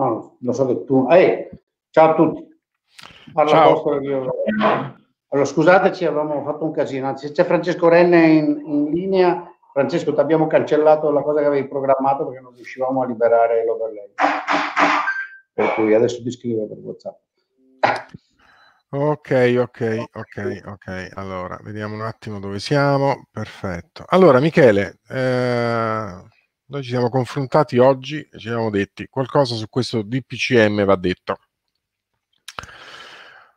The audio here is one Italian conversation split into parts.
No, lo so che tu... Eh, ciao a tutti. Parla ciao. Io... Allora, scusateci, avevamo fatto un casino. Anzi, c'è Francesco Renne in, in linea. Francesco, ti abbiamo cancellato la cosa che avevi programmato perché non riuscivamo a liberare l'overlay. Per cui adesso ti scrivo per WhatsApp. Ok, ok, ok, ok. Allora, vediamo un attimo dove siamo. Perfetto. Allora, Michele, eh noi ci siamo confrontati oggi e ci siamo detti qualcosa su questo DPCM va detto.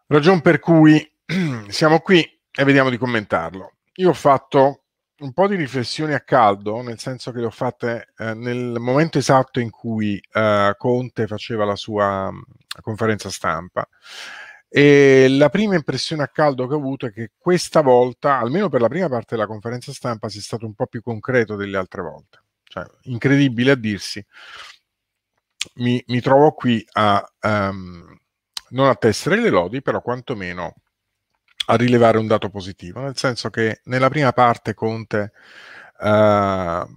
Ragion per cui siamo qui e vediamo di commentarlo. Io ho fatto un po' di riflessioni a caldo, nel senso che le ho fatte eh, nel momento esatto in cui eh, Conte faceva la sua mm, conferenza stampa. E la prima impressione a caldo che ho avuto è che questa volta, almeno per la prima parte della conferenza stampa, sia stato un po' più concreto delle altre volte cioè, incredibile a dirsi, mi, mi trovo qui a um, non a tessere le lodi, però quantomeno a rilevare un dato positivo, nel senso che nella prima parte Conte uh, non,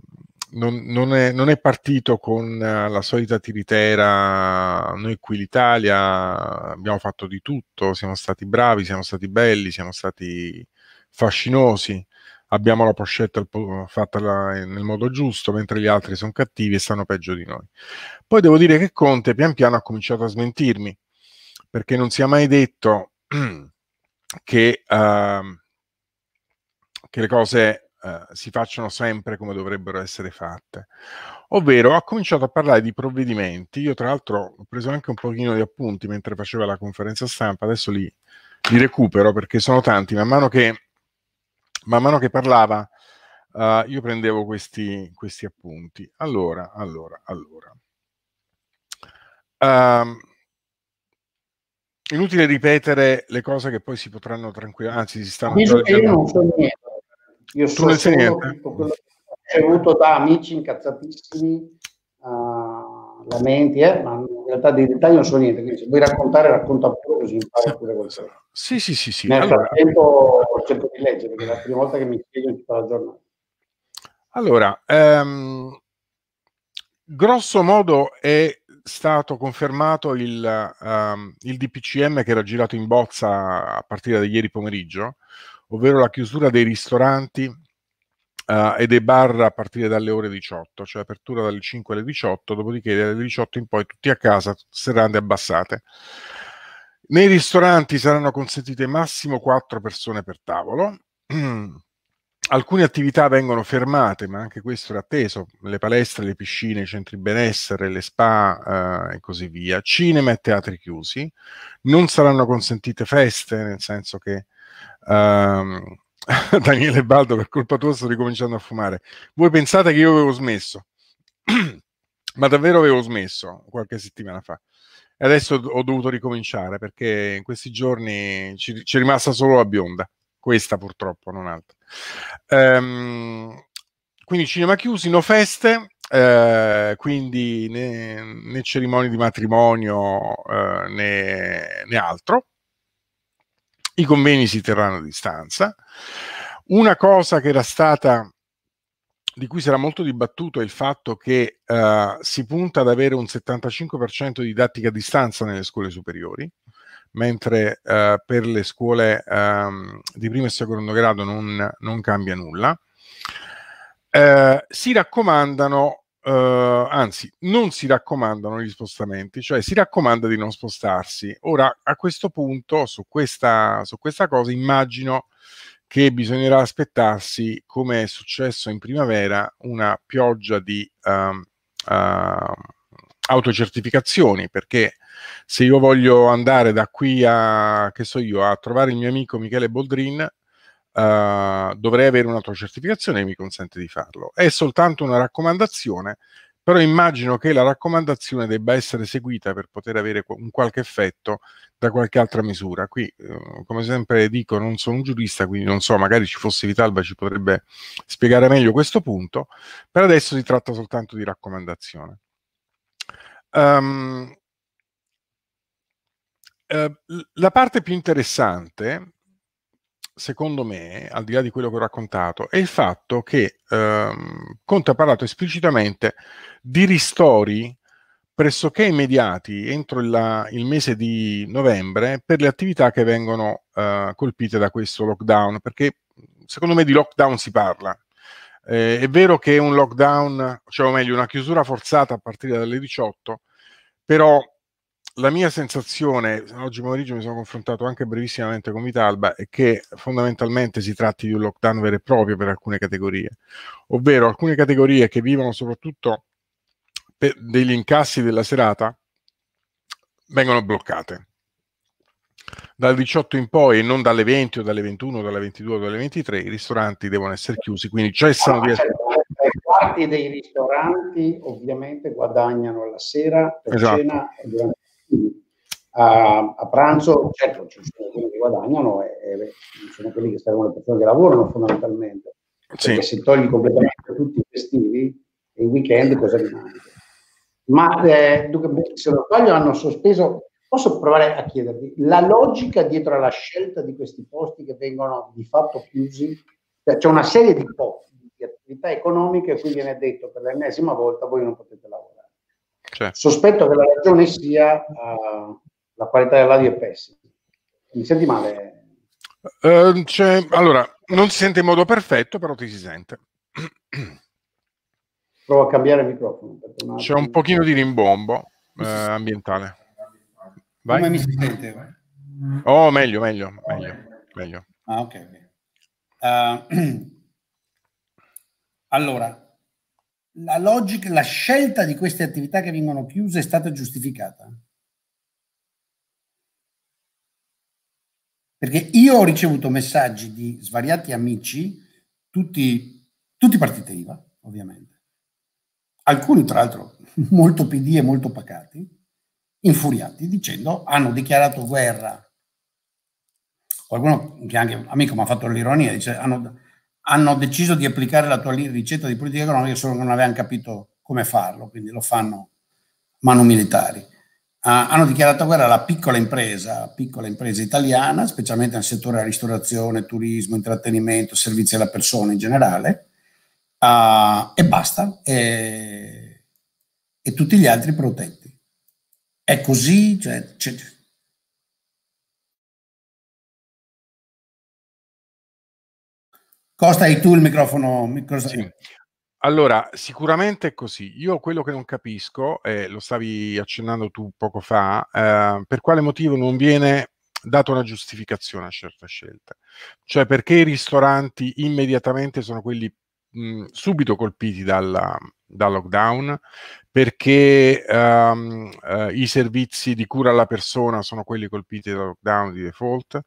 non, è, non, è, partito con eh, la solita tiritera, noi qui l'Italia abbiamo fatto di tutto, siamo stati bravi, siamo stati belli, siamo stati fascinosi, abbiamo la pochette fatta nel modo giusto, mentre gli altri sono cattivi e stanno peggio di noi. Poi devo dire che Conte pian piano ha cominciato a smentirmi, perché non si è mai detto che, uh, che le cose uh, si facciano sempre come dovrebbero essere fatte. Ovvero ha cominciato a parlare di provvedimenti, io tra l'altro ho preso anche un pochino di appunti mentre faceva la conferenza stampa, adesso li, li recupero perché sono tanti, man mano che man mano che parlava uh, io prendevo questi, questi, appunti. Allora, allora, allora. Um, inutile ripetere le cose che poi si potranno tranquillamente, anzi si stanno... Io, io non so niente, io so solo niente. quello che ho avuto da amici incazzatissimi. Uh, lamenti, eh, ma in realtà dei dettagli non so niente, quindi se vuoi raccontare racconta pure così impari pure qualcosa. Sì, sì, sì, sì. Nel allora... frattempo cerco di leggere, perché è la prima volta che mi spiego in tutta la giornata. Allora, ehm, grosso modo è stato confermato il, um, il DPCM che era girato in bozza a partire da ieri pomeriggio, ovvero la chiusura dei ristoranti uh, ed è bar a partire dalle ore 18, cioè apertura dalle 5 alle 18, dopodiché dalle 18 in poi tutti a casa, serrande abbassate. Nei ristoranti saranno consentite massimo 4 persone per tavolo. Alcune attività vengono fermate, ma anche questo era atteso, le palestre, le piscine, i centri benessere, le spa eh, e così via, cinema e teatri chiusi. Non saranno consentite feste, nel senso che ehm, Daniele Baldo, per colpa tua sto ricominciando a fumare. Voi pensate che io avevo smesso, ma davvero avevo smesso qualche settimana fa. E adesso ho dovuto ricominciare perché in questi giorni ci, ci è rimasta solo la bionda, questa purtroppo, non altra. Ehm, quindi cinema chiusi, no feste, eh, quindi né, né, cerimonie di matrimonio eh, né, né altro i convegni si terranno a distanza. Una cosa che era stata di cui si era molto dibattuto è il fatto che eh, si punta ad avere un 75% di didattica a distanza nelle scuole superiori, mentre eh, per le scuole ehm, di primo e secondo grado non, non cambia nulla. Eh, si raccomandano eh, anzi, non si raccomandano gli spostamenti, cioè si raccomanda di non spostarsi. Ora, a questo punto, su questa, su questa cosa, immagino che bisognerà aspettarsi, come è successo in primavera, una pioggia di um, uh, autocertificazioni, perché se io voglio andare da qui a, che so io, a trovare il mio amico Michele Boldrin, eh, dovrei avere un'autocertificazione che mi consente di farlo. È soltanto una raccomandazione, però immagino che la raccomandazione debba essere seguita per poter avere un qualche effetto da qualche altra misura. Qui, uh, come sempre dico, non sono un giurista, quindi non so, magari ci fosse Vitalba ci potrebbe spiegare meglio questo punto. Per adesso si tratta soltanto di raccomandazione. Um, Uh, la parte più interessante secondo me, al di là di quello che ho raccontato, è il fatto che ehm, Conte ha parlato esplicitamente di ristori pressoché immediati entro la, il mese di novembre per le attività che vengono eh, colpite da questo lockdown, perché secondo me di lockdown si parla. Eh, è vero che è un lockdown, cioè o meglio una chiusura forzata a partire dalle 18, però la mia sensazione, oggi pomeriggio mi sono confrontato anche brevissimamente con Vitalba, è che fondamentalmente si tratti di un lockdown vero e proprio per alcune categorie, ovvero alcune categorie che vivono soprattutto degli incassi della serata vengono bloccate. Dal 18 in poi, e non dalle 20 o dalle 21 o dalle 22 o dalle 23, i ristoranti devono essere chiusi, quindi cessano di essere tre quarti dei ristoranti ovviamente guadagnano la sera per esatto. cena e durante a, a pranzo, certo ci sono quelli che guadagnano e, e sono quelli che servono le persone che lavorano fondamentalmente, perché sì. se togli completamente tutti i festivi il weekend cosa rimane? Ma eh, se non sbaglio hanno sospeso, posso provare a chiedervi, la logica dietro alla scelta di questi posti che vengono di fatto chiusi, cioè, c'è una serie di posti di attività economiche, qui viene detto per l'ennesima volta voi non potete cioè. Sospetto che la ragione sia uh, la qualità dell'aria è pessima. Mi senti male? Uh, cioè, allora, non si sente in modo perfetto, però ti si sente. Provo a cambiare il microfono. C'è un pochino di rimbombo eh, ambientale. Vai. Come mi si sente? Oh, meglio, meglio, meglio, meglio. Ah, ok. Uh, allora, la logica, la scelta di queste attività che vengono chiuse è stata giustificata? Perché io ho ricevuto messaggi di svariati amici, tutti, tutti partite IVA, ovviamente, alcuni tra l'altro molto PD e molto pacati, infuriati, dicendo hanno dichiarato guerra. Qualcuno che anche amico mi ha fatto l'ironia, dice hanno, hanno deciso di applicare la tua ricetta di politica economica solo che non avevano capito come farlo, quindi lo fanno mano militari. Ah, hanno dichiarato guerra alla piccola impresa, piccola impresa italiana, specialmente nel settore della ristorazione, turismo, intrattenimento, servizi alla persona in generale, ah, e basta, e, e, tutti gli altri protetti. È così? Cioè, c- Costa, hai tu il microfono? microfono. Sì. Allora, sicuramente è così. Io quello che non capisco, eh, lo stavi accennando tu poco fa, eh, per quale motivo non viene data una giustificazione a certe scelte. Cioè perché i ristoranti immediatamente sono quelli mh, subito colpiti dalla, dal lockdown, perché um, uh, i servizi di cura alla persona sono quelli colpiti dal lockdown di default.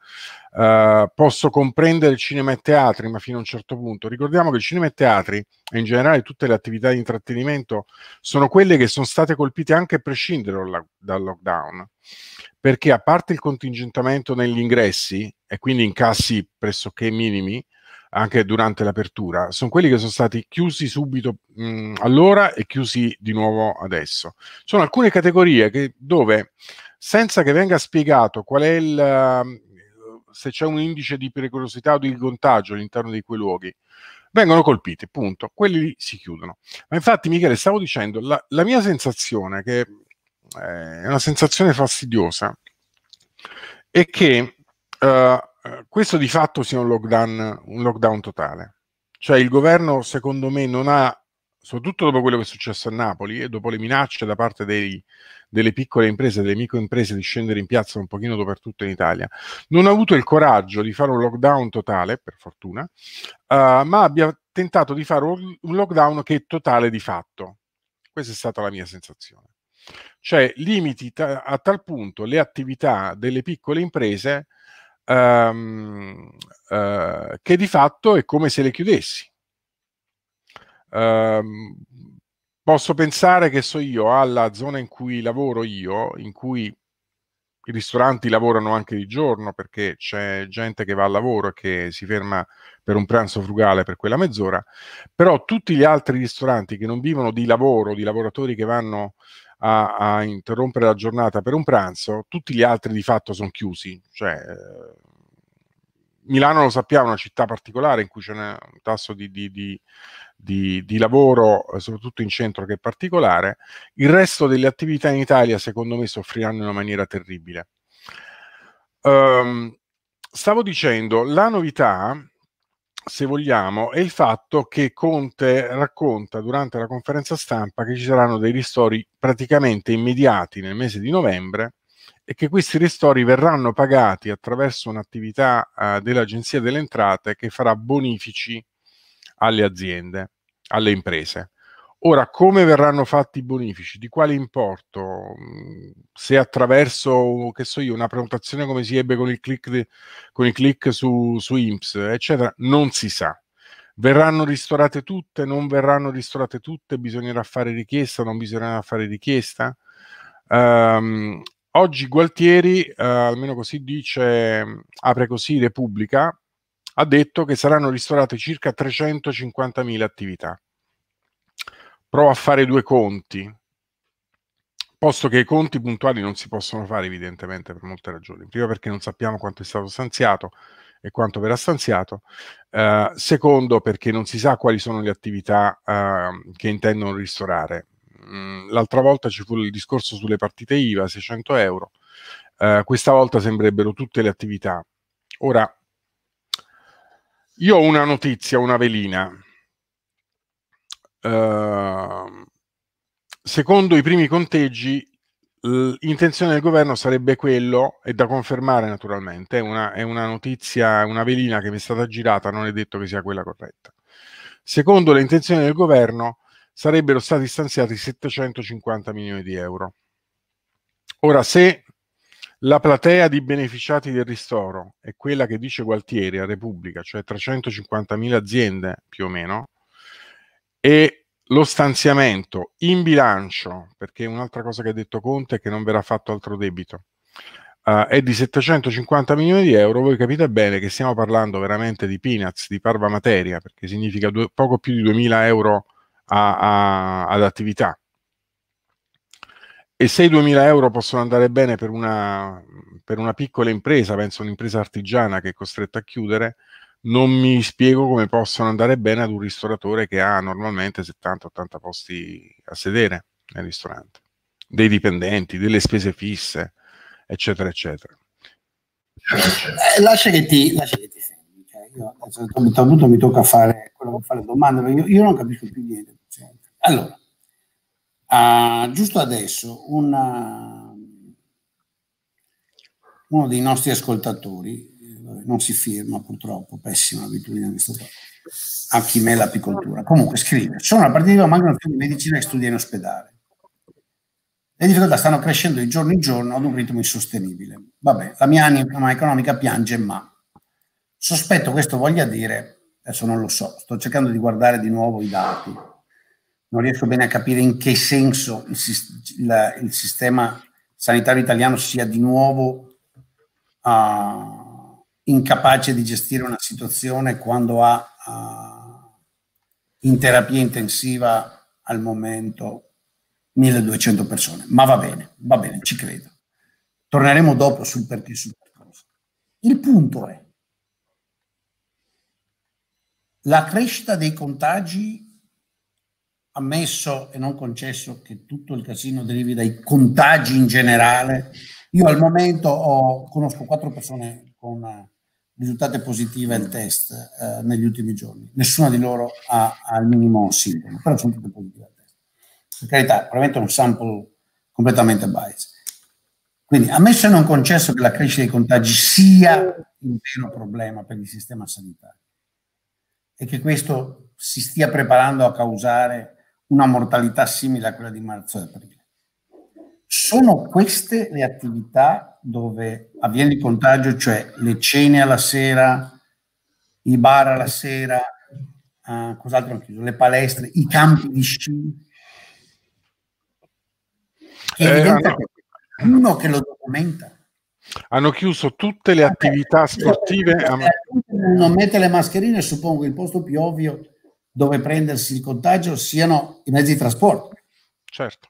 Uh, posso comprendere cinema e teatri, ma fino a un certo punto. Ricordiamo che cinema e teatri, e in generale tutte le attività di intrattenimento, sono quelle che sono state colpite anche a prescindere dal lockdown, perché a parte il contingentamento negli ingressi, e quindi incassi pressoché minimi, anche durante l'apertura, sono quelli che sono stati chiusi subito mh, mhmm, allora e chiusi di nuovo adesso. Sono alcune categorie che, dove, senza che venga spiegato qual è il, mhmm, se c'è un indice di pericolosità o di contagio all'interno di quei luoghi, vengono colpiti, punto. Quelli lì si chiudono. Ma infatti, Michele, stavo dicendo, la, la mia sensazione, che eh, è una sensazione fastidiosa, è che eh, eh, questo di fatto sia un lockdown, un lockdown totale. Cioè il governo, secondo me, non ha, soprattutto dopo quello che è successo a Napoli e dopo le minacce da parte dei, delle piccole imprese, delle microimprese di scendere in piazza un pochino dappertutto in Italia, non ha avuto il coraggio di fare un lockdown totale, per fortuna, uh, ma abbia tentato di fare un lockdown che è totale di fatto. Questa è stata la mia sensazione. Cioè limiti ta- a tal punto le attività delle piccole imprese ehm, eh, che di fatto è come se le chiudessi. Eh, posso pensare che so io alla zona in cui lavoro io, in cui i ristoranti lavorano anche di giorno perché c'è gente che va al lavoro e che si ferma per un pranzo frugale per quella mezz'ora, però tutti gli altri ristoranti che non vivono di lavoro, di lavoratori che vanno a, a, interrompere la giornata per un pranzo, tutti gli altri di fatto sono chiusi. Cioè, eh, Milano lo sappiamo, è una città particolare in cui c'è un tasso di, di, di, di, lavoro, eh, soprattutto in centro, che è particolare. Il resto delle attività in Italia, secondo me, soffriranno in una maniera terribile. Um, stavo dicendo, la novità se vogliamo, è il fatto che Conte racconta durante la conferenza stampa che ci saranno dei ristori praticamente immediati nel mese di novembre e che questi ristori verranno pagati attraverso un'attività eh, dell'Agenzia delle Entrate che farà bonifici alle aziende, alle imprese. Ora, come verranno fatti i bonifici? Di quale importo? Mm, se attraverso, che so io, una prenotazione come si ebbe con il click, de, con il click su, su IMSS, eccetera, non si sa. Verranno ristorate tutte? Non verranno ristorate tutte? Bisognerà fare richiesta? Non bisognerà fare richiesta? Um, oggi Gualtieri, uh, almeno così dice, apre così Repubblica, ha detto che saranno ristorate circa 350.000 attività prova a fare due conti, posto che i conti puntuali non si possono fare evidentemente per molte ragioni. Prima perché non sappiamo quanto è stato stanziato e quanto verrà stanziato, eh, secondo perché non si sa quali sono le attività eh, che intendono ristorare. Mm, l'altra volta ci fu il discorso sulle partite IVA, 600 euro, eh, questa volta sembrerebbero tutte le attività. Ora, io ho una notizia, una velina, Ehm, secondo i primi conteggi, l'intenzione del governo sarebbe quello, è da confermare naturalmente, è una, è una notizia, una velina che mi è stata girata, non è detto che sia quella corretta. Secondo le intenzioni del governo sarebbero stati stanziati 750 milioni di euro. Ora, se la platea di beneficiati del ristoro è quella che dice Gualtieri a Repubblica, cioè 350.000 aziende più o meno, e lo stanziamento in bilancio, perché un'altra cosa che ha detto Conte è che non verrà fatto altro debito, uh, è di 750 milioni di euro, voi capite bene che stiamo parlando veramente di peanuts, di parva materia, perché significa due, poco più di 2000 euro a, a, ad attività. E se i 2000 euro possono andare bene per una, per una piccola impresa, penso un'impresa artigiana che è costretta a chiudere, non mi spiego come possono andare bene ad un ristoratore che ha normalmente 70-80 posti a sedere nel ristorante, dei dipendenti, delle spese fisse, eccetera, eccetera. Eh, lascia che ti, lascia che ti segni, cioè, io a un certo mi tocca fare quello che fa le domande, io, io non capisco più niente. Cioè. Allora, uh, giusto adesso una, uno dei nostri ascoltatori non si firma purtroppo, pessima abitudine di questo qua, a chi me l'apicoltura. Comunque scrive, sono a partire da mancano più di medicina che studia in ospedale. Le difficoltà stanno crescendo di giorno in giorno ad un ritmo insostenibile. Vabbè, la mia anima economica piange, ma sospetto questo voglia dire, adesso non lo so, sto cercando di guardare di nuovo i dati, non riesco bene a capire in che senso il, il, il sistema sanitario italiano sia di nuovo... Uh, incapace di gestire una situazione quando ha uh, in terapia intensiva al momento 1200 persone. Ma va bene, va bene, ci credo. Torneremo dopo sul perché sul percorso. Il punto è la crescita dei contagi ammesso e non concesso che tutto il casino derivi dai contagi in generale. Io al momento ho, conosco quattro persone con una risultate positive al test eh, negli ultimi giorni. Nessuna di loro ha, ha, il minimo sintomo, però sono tutte positive al test. Per carità, probabilmente è un sample completamente biased. Quindi, ammesso e non concesso che la crescita dei contagi sia un vero problema per il sistema sanitario e che questo si stia preparando a causare una mortalità simile a quella di marzo e aprile, sono queste le attività dove avviene il contagio, cioè le cene alla sera, i bar alla sera, eh, cos'altro hanno chiuso, le palestre, i campi di sci. Eh, hanno, uno che lo documenta. Hanno chiuso tutte le attività eh, sportive. A... Non mette le mascherine, suppongo che il posto più ovvio dove prendersi il contagio siano i mezzi di trasporto. Certo.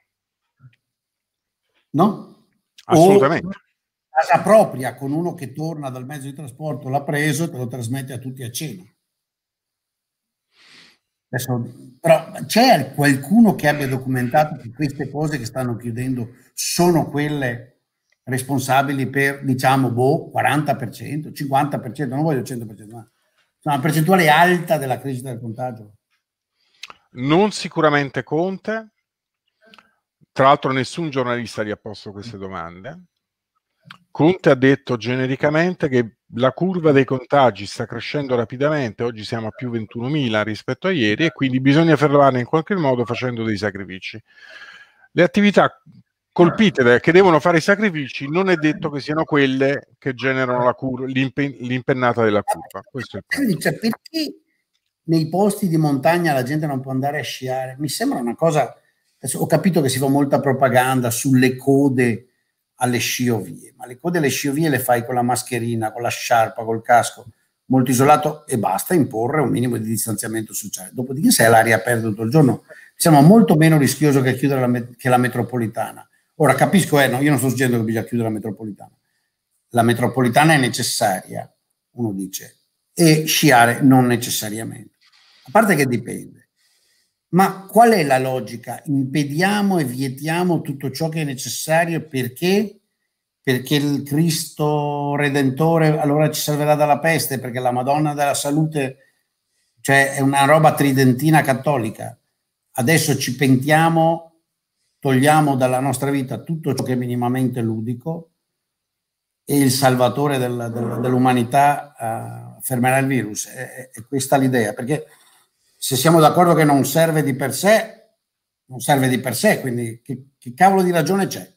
No? Assolutamente. O casa propria con uno che torna dal mezzo di trasporto, l'ha preso e te lo trasmette a tutti a cena. Adesso, però c'è qualcuno che abbia documentato che queste cose che stanno chiudendo sono quelle responsabili per, diciamo, boh, 40%, 50%, non voglio 100%, ma una percentuale alta della crescita del contagio? Non sicuramente Conte, tra l'altro nessun giornalista gli ha posto queste domande, Conte ha detto genericamente che la curva dei contagi sta crescendo rapidamente, oggi siamo a più 21.000 rispetto a ieri e quindi bisogna fermarla in qualche modo facendo dei sacrifici. Le attività colpite che devono fare i sacrifici non è detto che siano quelle che generano l'impennata della curva. Cioè, perché nei posti di montagna la gente non può andare a sciare? Mi sembra una cosa... ho capito che si fa molta propaganda sulle code alle sciovie, ma le code alle sciovie le fai con la mascherina, con la sciarpa, col casco, molto isolato e basta imporre un minimo di distanziamento sociale. Dopodiché sei all'aria aperta tutto il giorno, siamo molto meno rischioso che chiudere la, che la metropolitana. Ora capisco, eh, no, io non sto suggerendo che bisogna chiudere la metropolitana. La metropolitana è necessaria, uno dice, e sciare non necessariamente. A parte che dipende. Ma qual è la logica? Impediamo e vietiamo tutto ciò che è necessario perché? Perché il Cristo Redentore allora ci salverà dalla peste, perché la Madonna della Salute, cioè è una roba tridentina cattolica. Adesso ci pentiamo, togliamo dalla nostra vita tutto ciò che è minimamente ludico e il Salvatore del, del, dell'umanità uh, fermerà il virus. È, è questa l'idea, perché se siamo d'accordo che non serve di per sé, non serve di per sé, quindi che, che cavolo di ragione c'è?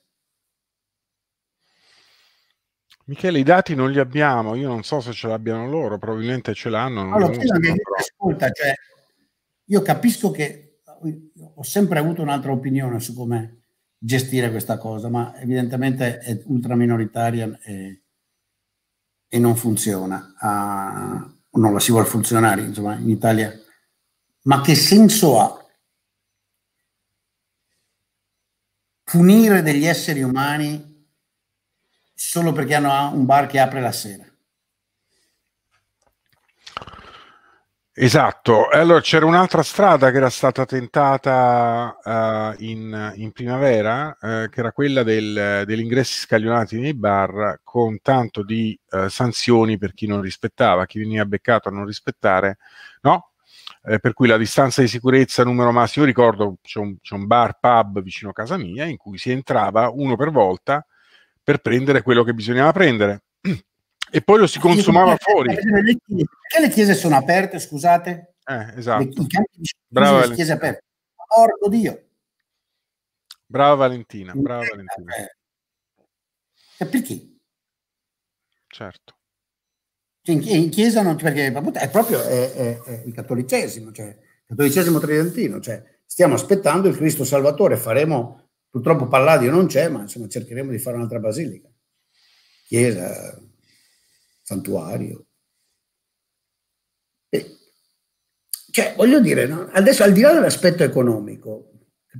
Michele, i dati non li abbiamo, io non so se ce l'abbiano loro, probabilmente ce l'hanno. Allora, usano, che, ascolta, cioè, io capisco che ho sempre avuto un'altra opinione su come gestire questa cosa, ma evidentemente è ultra minoritaria e, e non funziona, ah, non la si vuole funzionare, insomma, in Italia ma che senso ha punire degli esseri umani solo perché hanno un bar che apre la sera? Esatto, allora c'era un'altra strada che era stata tentata uh, in, in, primavera, uh, che era quella del, degli ingressi scaglionati nei bar con tanto di uh, sanzioni per chi non rispettava, chi veniva beccato a non rispettare, no? eh, per cui la distanza di sicurezza numero massimo, ricordo c'è un, c'è un, bar pub vicino a casa mia in cui si entrava uno per volta per prendere quello che bisognava prendere e poi lo si consumava fuori. Perché le chiese sono aperte, scusate? Eh, esatto. Le, chiese, brava le chiese aperte. Porco Dio. Brava Valentina, brava eh, Valentina. Eh. E perché? Certo. Cioè in chiesa non cioè, perché è proprio è, è, è il cattolicesimo, cioè il cattolicesimo tridentino, cioè stiamo aspettando il Cristo Salvatore, faremo, purtroppo Palladio non c'è, ma insomma cercheremo di fare un'altra basilica, chiesa, santuario. E, cioè, voglio dire, no? adesso al di là dell'aspetto economico,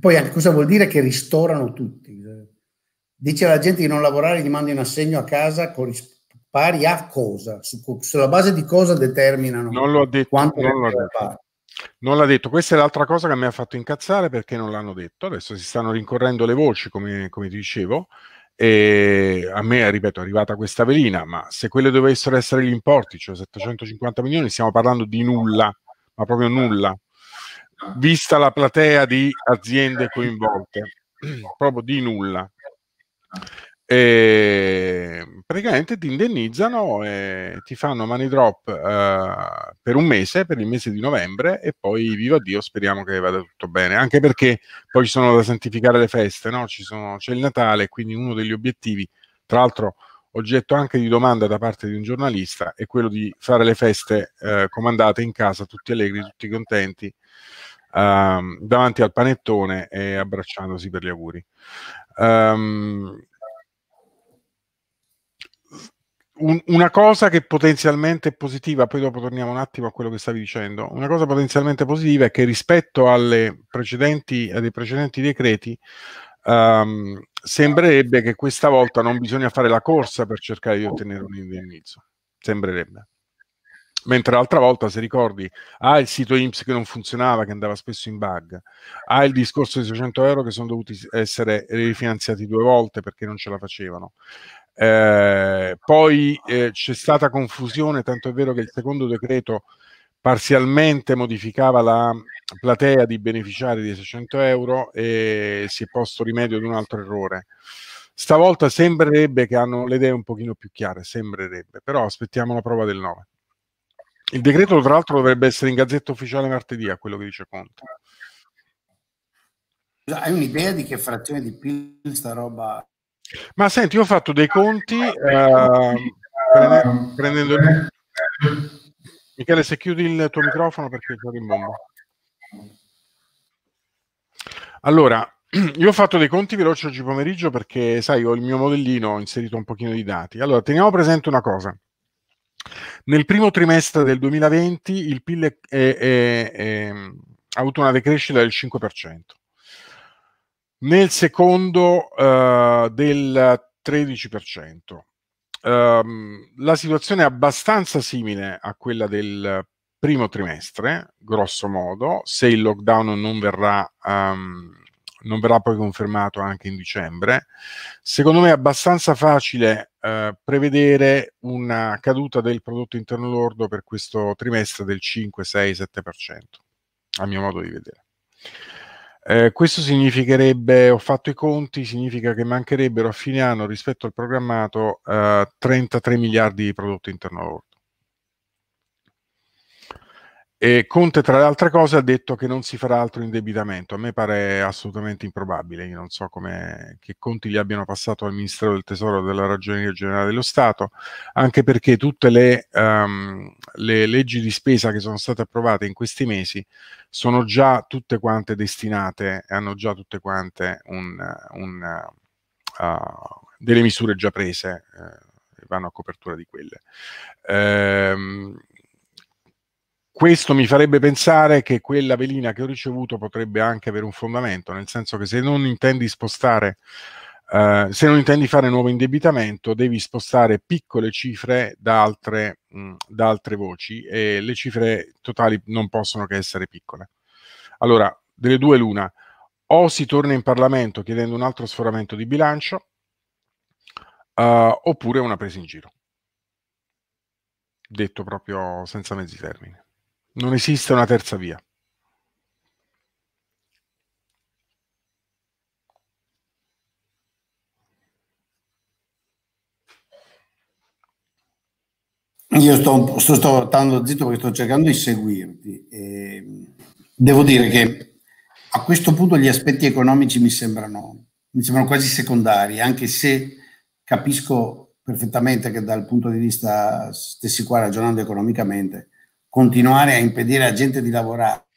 poi anche cosa vuol dire che ristorano tutti? Dice alla gente di non lavorare, gli mandi un assegno a casa corrisp- pari a cosa? sulla base di cosa determinano non l'ho detto, quanto non l'ho detto. Non l'ha detto, questa è l'altra cosa che mi ha fatto incazzare perché non l'hanno detto. Adesso si stanno rincorrendo le voci, come, come ti dicevo. E a me, ripeto, è arrivata questa velina, ma se quelle dovessero essere gli importi, cioè 750 milioni, stiamo parlando di nulla, ma proprio nulla, vista la platea di aziende coinvolte, proprio di nulla e praticamente ti indennizzano e ti fanno money drop uh, per un mese, per il mese di novembre e poi viva Dio, speriamo che vada tutto bene, anche perché poi ci sono da santificare le feste, no? ci sono, c'è il Natale, quindi uno degli obiettivi, tra l'altro oggetto anche di domanda da parte di un giornalista, è quello di fare le feste uh, comandate in casa, tutti allegri, tutti contenti. Um, davanti al panettone e abbracciandosi per gli auguri. Um, un, una cosa che potenzialmente è positiva, poi dopo torniamo un attimo a quello che stavi dicendo, una cosa potenzialmente positiva è che rispetto alle precedenti, ai precedenti decreti um, sembrerebbe che questa volta non bisogna fare la corsa per cercare di ottenere un indennizzo, sembrerebbe mentre l'altra volta, se ricordi, ha il sito IMSS che non funzionava, che andava spesso in bug, ha il discorso dei 600 euro che sono dovuti essere rifinanziati due volte perché non ce la facevano. Eh, poi eh, c'è stata confusione, tanto è vero che il secondo decreto parzialmente modificava la platea di beneficiari di 600 euro e si è posto rimedio ad un altro errore. Stavolta sembrerebbe che hanno le idee un pochino più chiare, sembrerebbe, però aspettiamo la prova del 9. Il decreto tra l'altro dovrebbe essere in gazzetta ufficiale martedì, a quello che dice Conte. Hai un'idea di che frazione di PIL sta roba ma senti, ho fatto dei conti eh, prendendo, ehm, prendendo il... Michele, se chiudi il tuo microfono perché c'è il bombo. Allora, io ho fatto dei conti veloci oggi pomeriggio perché, sai, ho il mio modellino, ho inserito un pochino di dati. Allora, teniamo presente una cosa. Nel primo trimestre del 2020 il PIL è, è, è, ehm, ha avuto una decrescita del 5% nel secondo eh, del 13%. Um, ehm, la situazione è abbastanza simile a quella del primo trimestre, grosso modo, se il lockdown non verrà, um, non verrà poi confermato anche in dicembre. Secondo me è abbastanza facile uh, prevedere una caduta del prodotto interno lordo per questo trimestre del 5, 6, 7%, a mio modo di vedere. Eh, questo significherebbe, ho fatto i conti, significa che mancherebbero a fine anno rispetto al programmato eh, 33 miliardi di prodotto interno lordo. E Conte, tra le altre cose, ha detto che non si farà altro indebitamento. A me pare assolutamente improbabile. Io non so come che conti li abbiano passato al Ministero del Tesoro della Ragioneria Generale dello Stato, anche perché tutte le, um, le leggi di spesa che sono state approvate in questi mesi sono già tutte quante destinate e hanno già tutte quante un, un, uh, delle misure già prese. Uh, vanno a copertura di quelle. Ehm, questo mi farebbe pensare che quella velina che ho ricevuto potrebbe anche avere un fondamento, nel senso che se non intendi spostare, eh, se non intendi fare nuovo indebitamento, devi spostare piccole cifre da altre, mh, mm, da altre voci e le cifre totali non possono che essere piccole. Allora, delle due l'una, o si torna in Parlamento chiedendo un altro sforamento di bilancio, eh, oppure una presa in giro. Detto proprio senza mezzi termini. Non esiste una terza via. Io sto, sto, sto zitto perché sto cercando di seguirti. E ehm, devo dire che a questo punto gli aspetti economici mi sembrano, mi sembrano quasi secondari, anche se capisco perfettamente che dal punto di vista stessi qua ragionando economicamente, continuare a impedire a gente di lavorare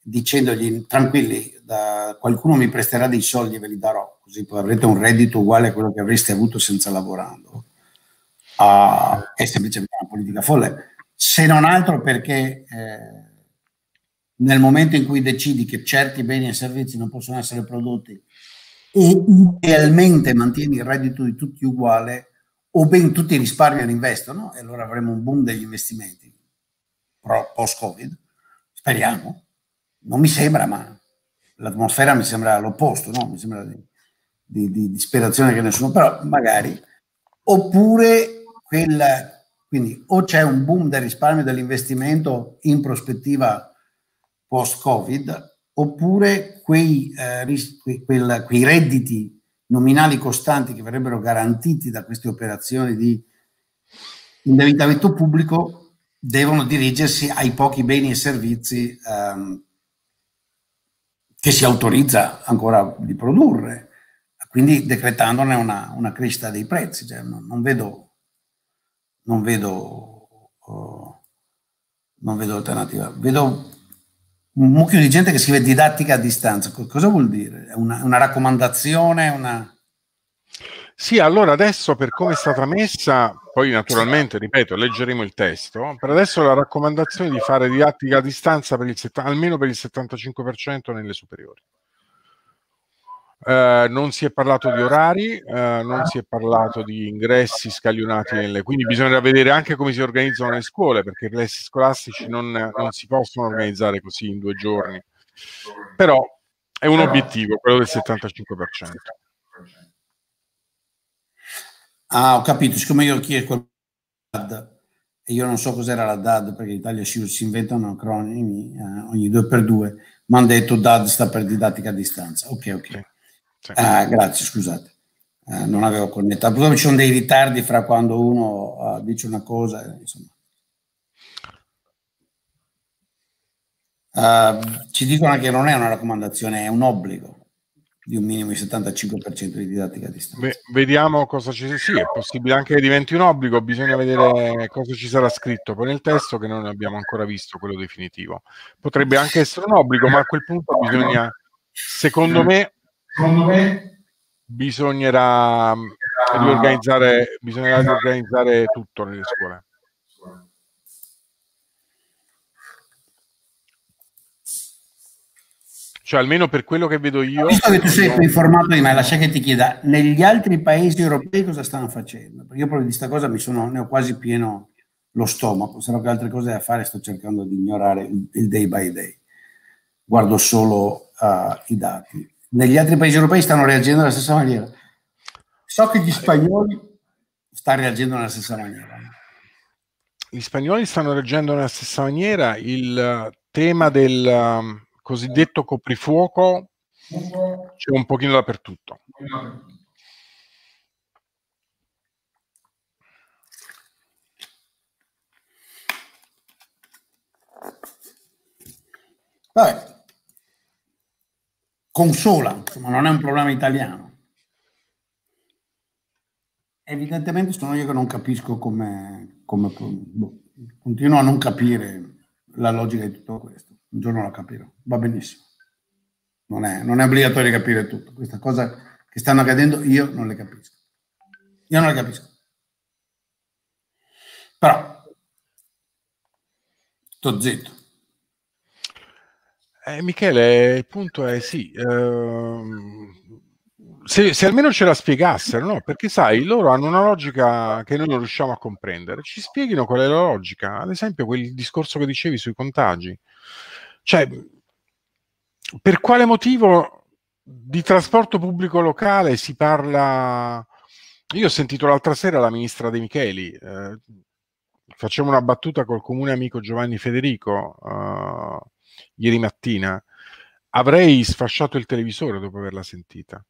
dicendogli tranquilli, da, qualcuno mi presterà dei soldi e ve li darò, così poi avrete un reddito uguale a quello che avreste avuto senza lavorando. Uh, è semplicemente una politica folle, se non altro perché eh, nel momento in cui decidi che certi beni e servizi non possono essere prodotti e idealmente mantieni il reddito di tutti uguale, o ben tutti risparmiano e investono, e allora avremo un boom degli investimenti post-Covid, speriamo, non mi sembra, ma l'atmosfera mi sembra l'opposto, no? mi sembra di, di, di, disperazione che nessuno, però magari, oppure quella, quindi o c'è un boom del risparmio dell'investimento in prospettiva post-Covid, oppure quei, eh, ris- que- quel, quei redditi nominali costanti che verrebbero garantiti da queste operazioni di indebitamento pubblico devono dirigersi ai pochi beni e servizi ehm, che si autorizza ancora di produrre, quindi decretandone una, una crescita dei prezzi. Cioè, non, non, vedo, non vedo, oh, non vedo alternativa. Vedo un mucchio di gente che scrive didattica a distanza. Cosa vuol dire? Una, una raccomandazione? Una... Sì, allora adesso per come è stata messa, poi naturalmente, ripeto, leggeremo il testo, per adesso la raccomandazione è di fare didattica a distanza per set- almeno per il 75% nelle superiori. Eh, non si è parlato di orari, eh, non si è parlato di ingressi scaglionati nelle... Quindi bisognerà vedere anche come si organizzano le scuole, perché i plessi scolastici non, non si possono organizzare così in due giorni. Però è un obiettivo, quello del 75%. Ah, ho capito, siccome io chiedo DAD e io non so cos'era la DAD perché in Italia si, si inventano acronimi eh, ogni due per due, mi hanno detto DAD sta per didattica a distanza. Ok, ok. Sì. Sì. Ah, grazie, scusate. Eh, non avevo connetto. Purtroppo ci sono dei ritardi fra quando uno uh, dice una cosa, eh, insomma. Uh, ci dicono che non è una raccomandazione, è un obbligo di un minimo di 75% di didattica a distanza. Beh, vediamo cosa ci sia. Sì, è possibile anche che diventi un obbligo, bisogna vedere cosa ci sarà scritto poi nel testo che non abbiamo ancora visto, quello definitivo. Potrebbe anche essere un obbligo, ma a quel punto bisogna, secondo me, secondo me bisognerà riorganizzare, bisognerà riorganizzare tutto nelle scuole. Cioè, almeno per quello che vedo io. Visto che tu sei più informato di me, lascia che ti chieda, negli altri paesi europei cosa stanno facendo? Perché io proprio di questa cosa mi sono, ne ho quasi pieno lo stomaco, se no che altre cose da fare sto cercando di ignorare il, day by day. Guardo solo uh, i dati. Negli altri paesi europei stanno reagendo alla stessa maniera. So che gli spagnoli stanno reagendo nella stessa maniera. Gli spagnoli stanno reagendo nella stessa maniera. Il eh, tema del, ehm, cosiddetto coprifuoco c'è un pochino dappertutto. Vabbè. Consola, insomma, non è un problema italiano. Evidentemente sono io che non capisco come, come boh, continuo a non capire la logica di tutto questo un giorno la capirò, va benissimo. Non è, non è obbligatorio capire tutto, questa cosa che stanno accadendo io non le capisco. Io non le capisco. Però, sto zitto. Eh, Michele, il punto è sì, ehm, se, se, almeno ce la spiegassero, no? perché sai, loro hanno una logica che noi non riusciamo a comprendere, ci spieghino qual è la logica, ad esempio quel discorso che dicevi sui contagi, cioè, per quale motivo di trasporto pubblico locale si parla... Io ho sentito l'altra sera la ministra De Micheli, eh, facevo una battuta col comune amico Giovanni Federico eh, ieri mattina, avrei sfasciato il televisore dopo averla sentita,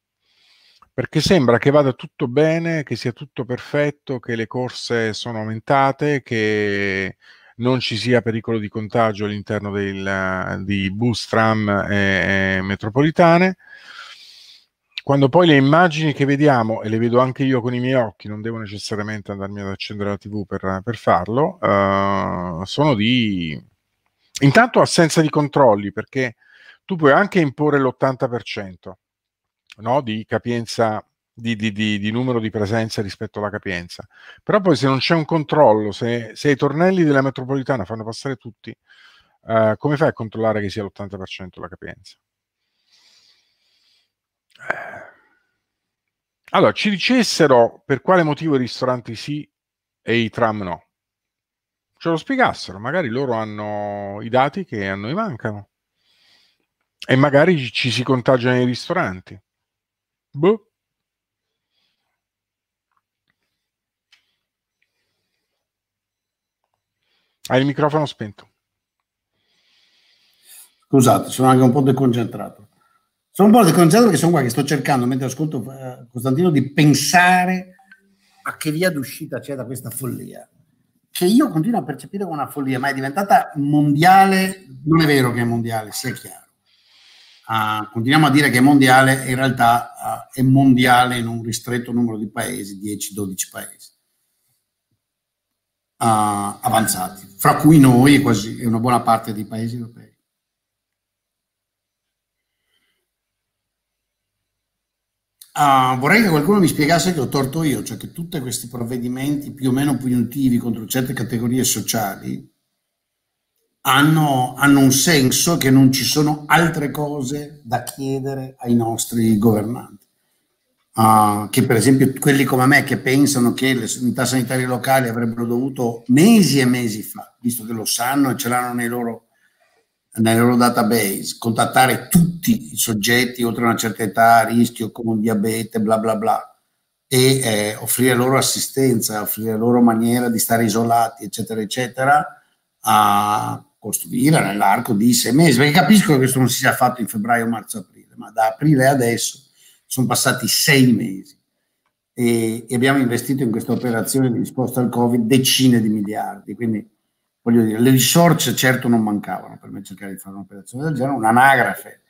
perché sembra che vada tutto bene, che sia tutto perfetto, che le corse sono aumentate, che non ci sia pericolo di contagio all'interno del, eh, di bus, tram e, e metropolitane. Quando poi le immagini che vediamo, e le vedo anche io con i miei occhi, non devo necessariamente andarmi ad accendere la tv per, per farlo, uh, sono di intanto assenza di controlli, perché tu puoi anche imporre l'80% no, di capienza di, di, di, di, numero di presenze rispetto alla capienza. Però poi se non c'è un controllo, se, se i tornelli della metropolitana fanno passare tutti, eh, come fai a controllare che sia l'80% la capienza? Eh. Allora, ci dicessero per quale motivo i ristoranti sì e i tram no. Ce lo spiegassero, magari loro hanno i dati che a noi mancano. E magari ci si contagia nei ristoranti. Boh Hai il microfono spento. Scusate, sono anche un po' deconcentrato. Sono un po' deconcentrato perché sono qua che sto cercando, mentre ascolto eh, Costantino, di pensare a che via d'uscita c'è da questa follia. Che io continuo a percepire come una follia, ma è diventata mondiale. Non è vero che è mondiale, sia chiaro. Uh, continuiamo a dire che è mondiale, in realtà uh, è mondiale in un ristretto numero di paesi, 10-12 paesi. Eh, avanzati, fra cui noi e una buona parte dei paesi europei. Uh, vorrei che qualcuno mi spiegasse che ho torto io, cioè che tutti questi provvedimenti più o meno punitivi contro certe categorie sociali hanno, hanno un senso che non ci sono altre cose da chiedere ai nostri governanti. Uh, che per esempio quelli come me che pensano che le unità sanitarie locali avrebbero dovuto mesi e mesi fa, visto che lo sanno e ce l'hanno nei loro, nel loro database, contattare tutti i soggetti oltre una certa età, a rischio come un diabete, bla bla bla, e eh, offrire loro assistenza, offrire loro maniera di stare isolati, eccetera, eccetera, a costruire nell'arco di sei mesi, perché capisco che questo non si sia fatto in febbraio, marzo, aprile, ma da aprile adesso sono passati sei mesi e, e abbiamo investito in questa operazione di risposta al Covid decine di miliardi. Quindi voglio dire, le risorse certo non mancavano per me cercare di fare un'operazione del genere, un'anagrafe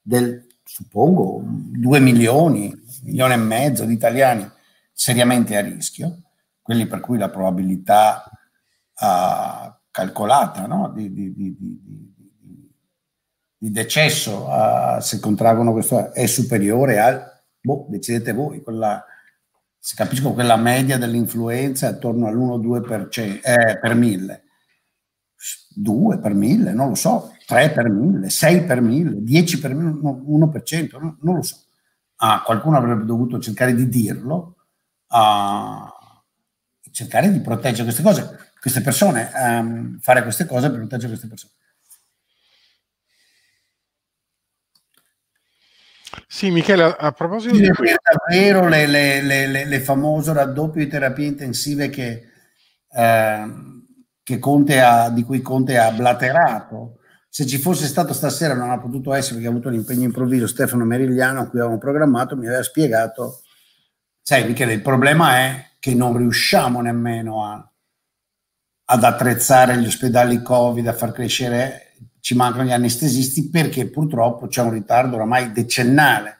del, suppongo, 2 milioni, milione e mezzo di italiani seriamente a rischio, quelli per cui la probabilità uh, calcolata no? di, di, di, di decesso a, se contraggono questo è superiore al, boh, decidete voi, quella, se capisco quella media dell'influenza è attorno all'1-2 per, eh, per mille. 2 per mille non lo so, 3 per mille 6 per mille 10 per 1000, 1%, non, non lo so. Ah, qualcuno avrebbe dovuto cercare di dirlo, ah, cercare di proteggere queste cose, queste persone, ehm, fare queste cose per proteggere queste persone. Sì, Michele, a proposito di questo... Davvero le, le, le, le famose raddoppio di terapie intensive che, eh, che Conte ha, di cui Conte ha blaterato, se ci fosse stato stasera non ha potuto essere perché ha avuto un impegno improvviso Stefano Merigliano a cui avevamo programmato mi aveva spiegato sai Michele il problema è che non riusciamo nemmeno a, ad attrezzare gli ospedali covid a far crescere ci mancano gli anestesisti perché purtroppo c'è un ritardo oramai decennale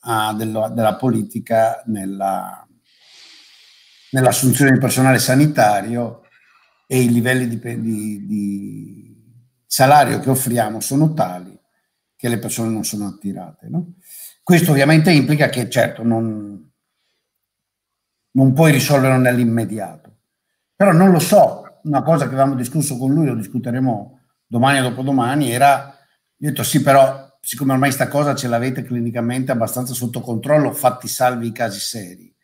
uh, dello, della politica nella, nell'assunzione di personale sanitario e i livelli di, di, di, salario che offriamo sono tali che le persone non sono attirate. No? Questo ovviamente implica che certo non, non puoi risolverlo nell'immediato, però non lo so, una cosa che avevamo discusso con lui, lo discuteremo domani o dopodomani, era, io ho detto sì però siccome ormai sta cosa ce l'avete clinicamente abbastanza sotto controllo, fatti salvi i casi seri,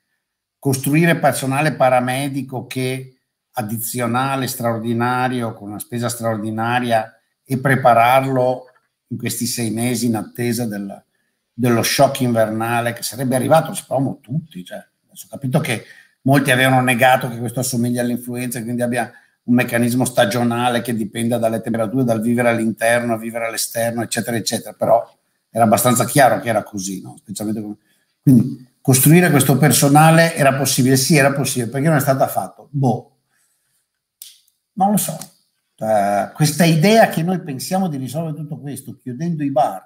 costruire personale paramedico che addizionale, straordinario, con una spesa straordinaria e prepararlo in questi sei mesi in attesa del, dello shock invernale che sarebbe arrivato, lo sapevamo tutti. Cioè, ho capito che molti avevano negato che questo assomiglia all'influenza, e quindi abbia un meccanismo stagionale che dipenda dalle temperature, dal vivere all'interno, vivere all'esterno, eccetera, eccetera, però era abbastanza chiaro che era così, no? Come... Quindi costruire questo personale era possibile? Sì, era possibile, perché non è stato fatto? Boh, non lo so. Uh, questa idea che noi pensiamo di risolvere tutto questo chiudendo i bar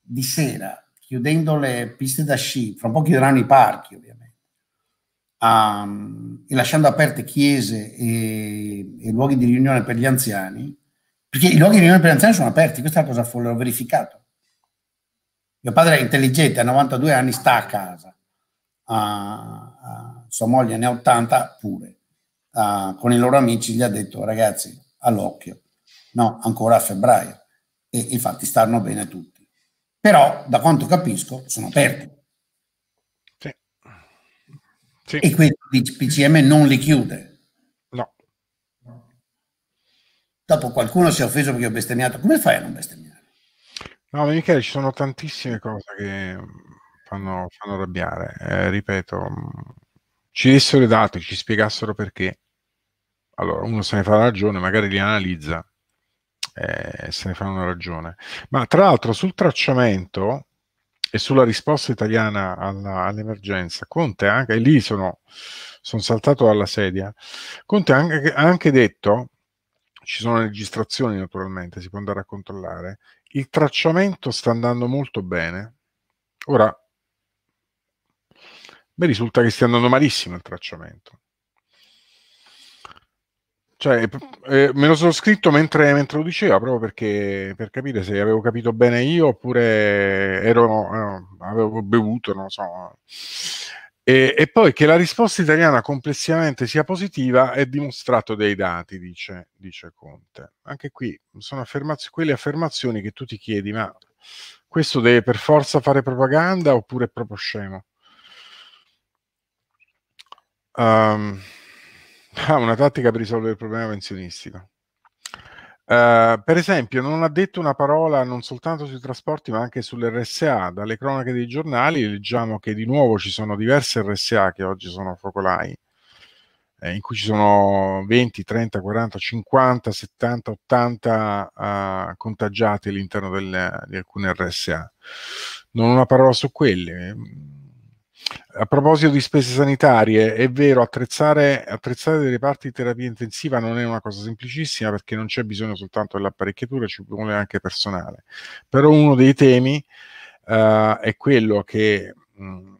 di sera, chiudendo le piste da sci, fra un po' chiuderanno i parchi ovviamente a, e lasciando aperte chiese e, e, luoghi di riunione per gli anziani, perché i luoghi di riunione per gli anziani sono aperti, questa è una cosa folle, l'ho verificato. Mio padre è intelligente, a 92 anni sta a casa, a, a, sua moglie ne ha 80 pure, con i loro amici gli ha detto ragazzi all'occhio, no, ancora a febbraio e infatti stanno bene tutti. Però da quanto capisco sono aperti sì. E quindi il PCM non li chiude. No. Dopo qualcuno si è offeso perché ho bestemmiato. Come fai a non bestemmiare? No, Michele, ci sono tantissime cose che mm, fanno, fanno arrabbiare. Eh, ripeto, mm, ci dessero i dati, ci spiegassero perché. Allora, uno se ne fa ragione, magari li analizza, eh, se ne fanno una ragione. Ma tra l'altro sul tracciamento, e sulla risposta italiana alla, all'emergenza, Conte anche, e lì sono, sono saltato dalla sedia, Conte ha anche, anche detto, ci sono registrazioni naturalmente, si può andare a controllare, il tracciamento sta andando molto bene. Ora, mi risulta che stia andando malissimo il tracciamento. Cioè, eh, me lo sono scritto mentre, mentre lo diceva, proprio perché per capire se avevo capito bene io oppure ero, eh, avevo bevuto, non so. E, e, poi che la risposta italiana complessivamente sia positiva è dimostrato dai dati, dice, dice Conte. Anche qui sono affermazio, quelle affermazioni che tu ti chiedi, ma questo deve per forza fare propaganda oppure è proprio scemo? Um, Ah, una tattica per risolvere il problema pensionistico. Uh, per esempio, non ha detto una parola non soltanto sui trasporti, ma anche sull'RSA. Dalle cronache dei giornali leggiamo che di nuovo ci sono diverse RSA che oggi sono focolai, eh, in cui ci sono 20, 30, 40, 50, 70, 80 uh, contagiati all'interno del, di alcune RSA. Non una parola su quelle eh, a proposito di spese sanitarie, è vero, attrezzare, attrezzare dei reparti di terapia intensiva non è una cosa semplicissima perché non c'è bisogno soltanto dell'apparecchiatura, ci vuole anche personale. Però uno dei temi uh, è quello che, mh, mm,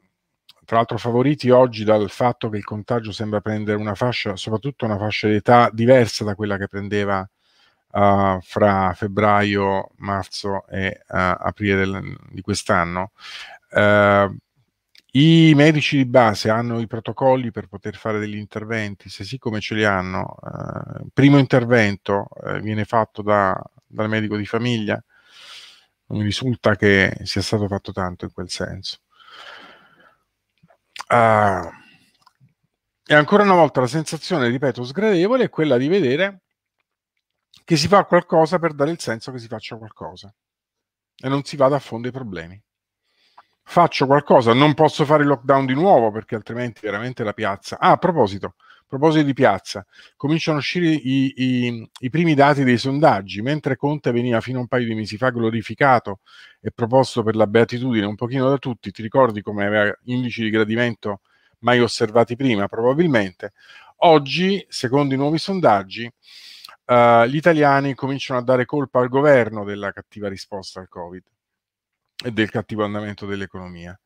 tra l'altro favoriti oggi dal fatto che il contagio sembra prendere una fascia, soprattutto una fascia di età diversa da quella che prendeva Uh, fra febbraio, marzo e uh, aprile del, di quest'anno. Uh, i medici di base hanno i protocolli per poter fare degli interventi, se sì come ce li hanno. Il eh, primo intervento eh, viene fatto da, dal medico di famiglia, non mi risulta che sia stato fatto tanto in quel senso. Uh, e ancora una volta la sensazione, ripeto, sgradevole è quella di vedere che si fa qualcosa per dare il senso che si faccia qualcosa e non si vada a fondo i problemi faccio qualcosa, non posso fare il lockdown di nuovo perché altrimenti veramente la piazza. Ah, a proposito, a proposito di piazza, cominciano a uscire i, i, i primi dati dei sondaggi, mentre Conte veniva fino a un paio di mesi fa glorificato e proposto per la beatitudine un pochino da tutti, ti ricordi come aveva indici di gradimento mai osservati prima, probabilmente. Oggi, secondo i nuovi sondaggi, eh, gli italiani cominciano a dare colpa al governo della cattiva risposta al Covid e del cattivo andamento dell'economia.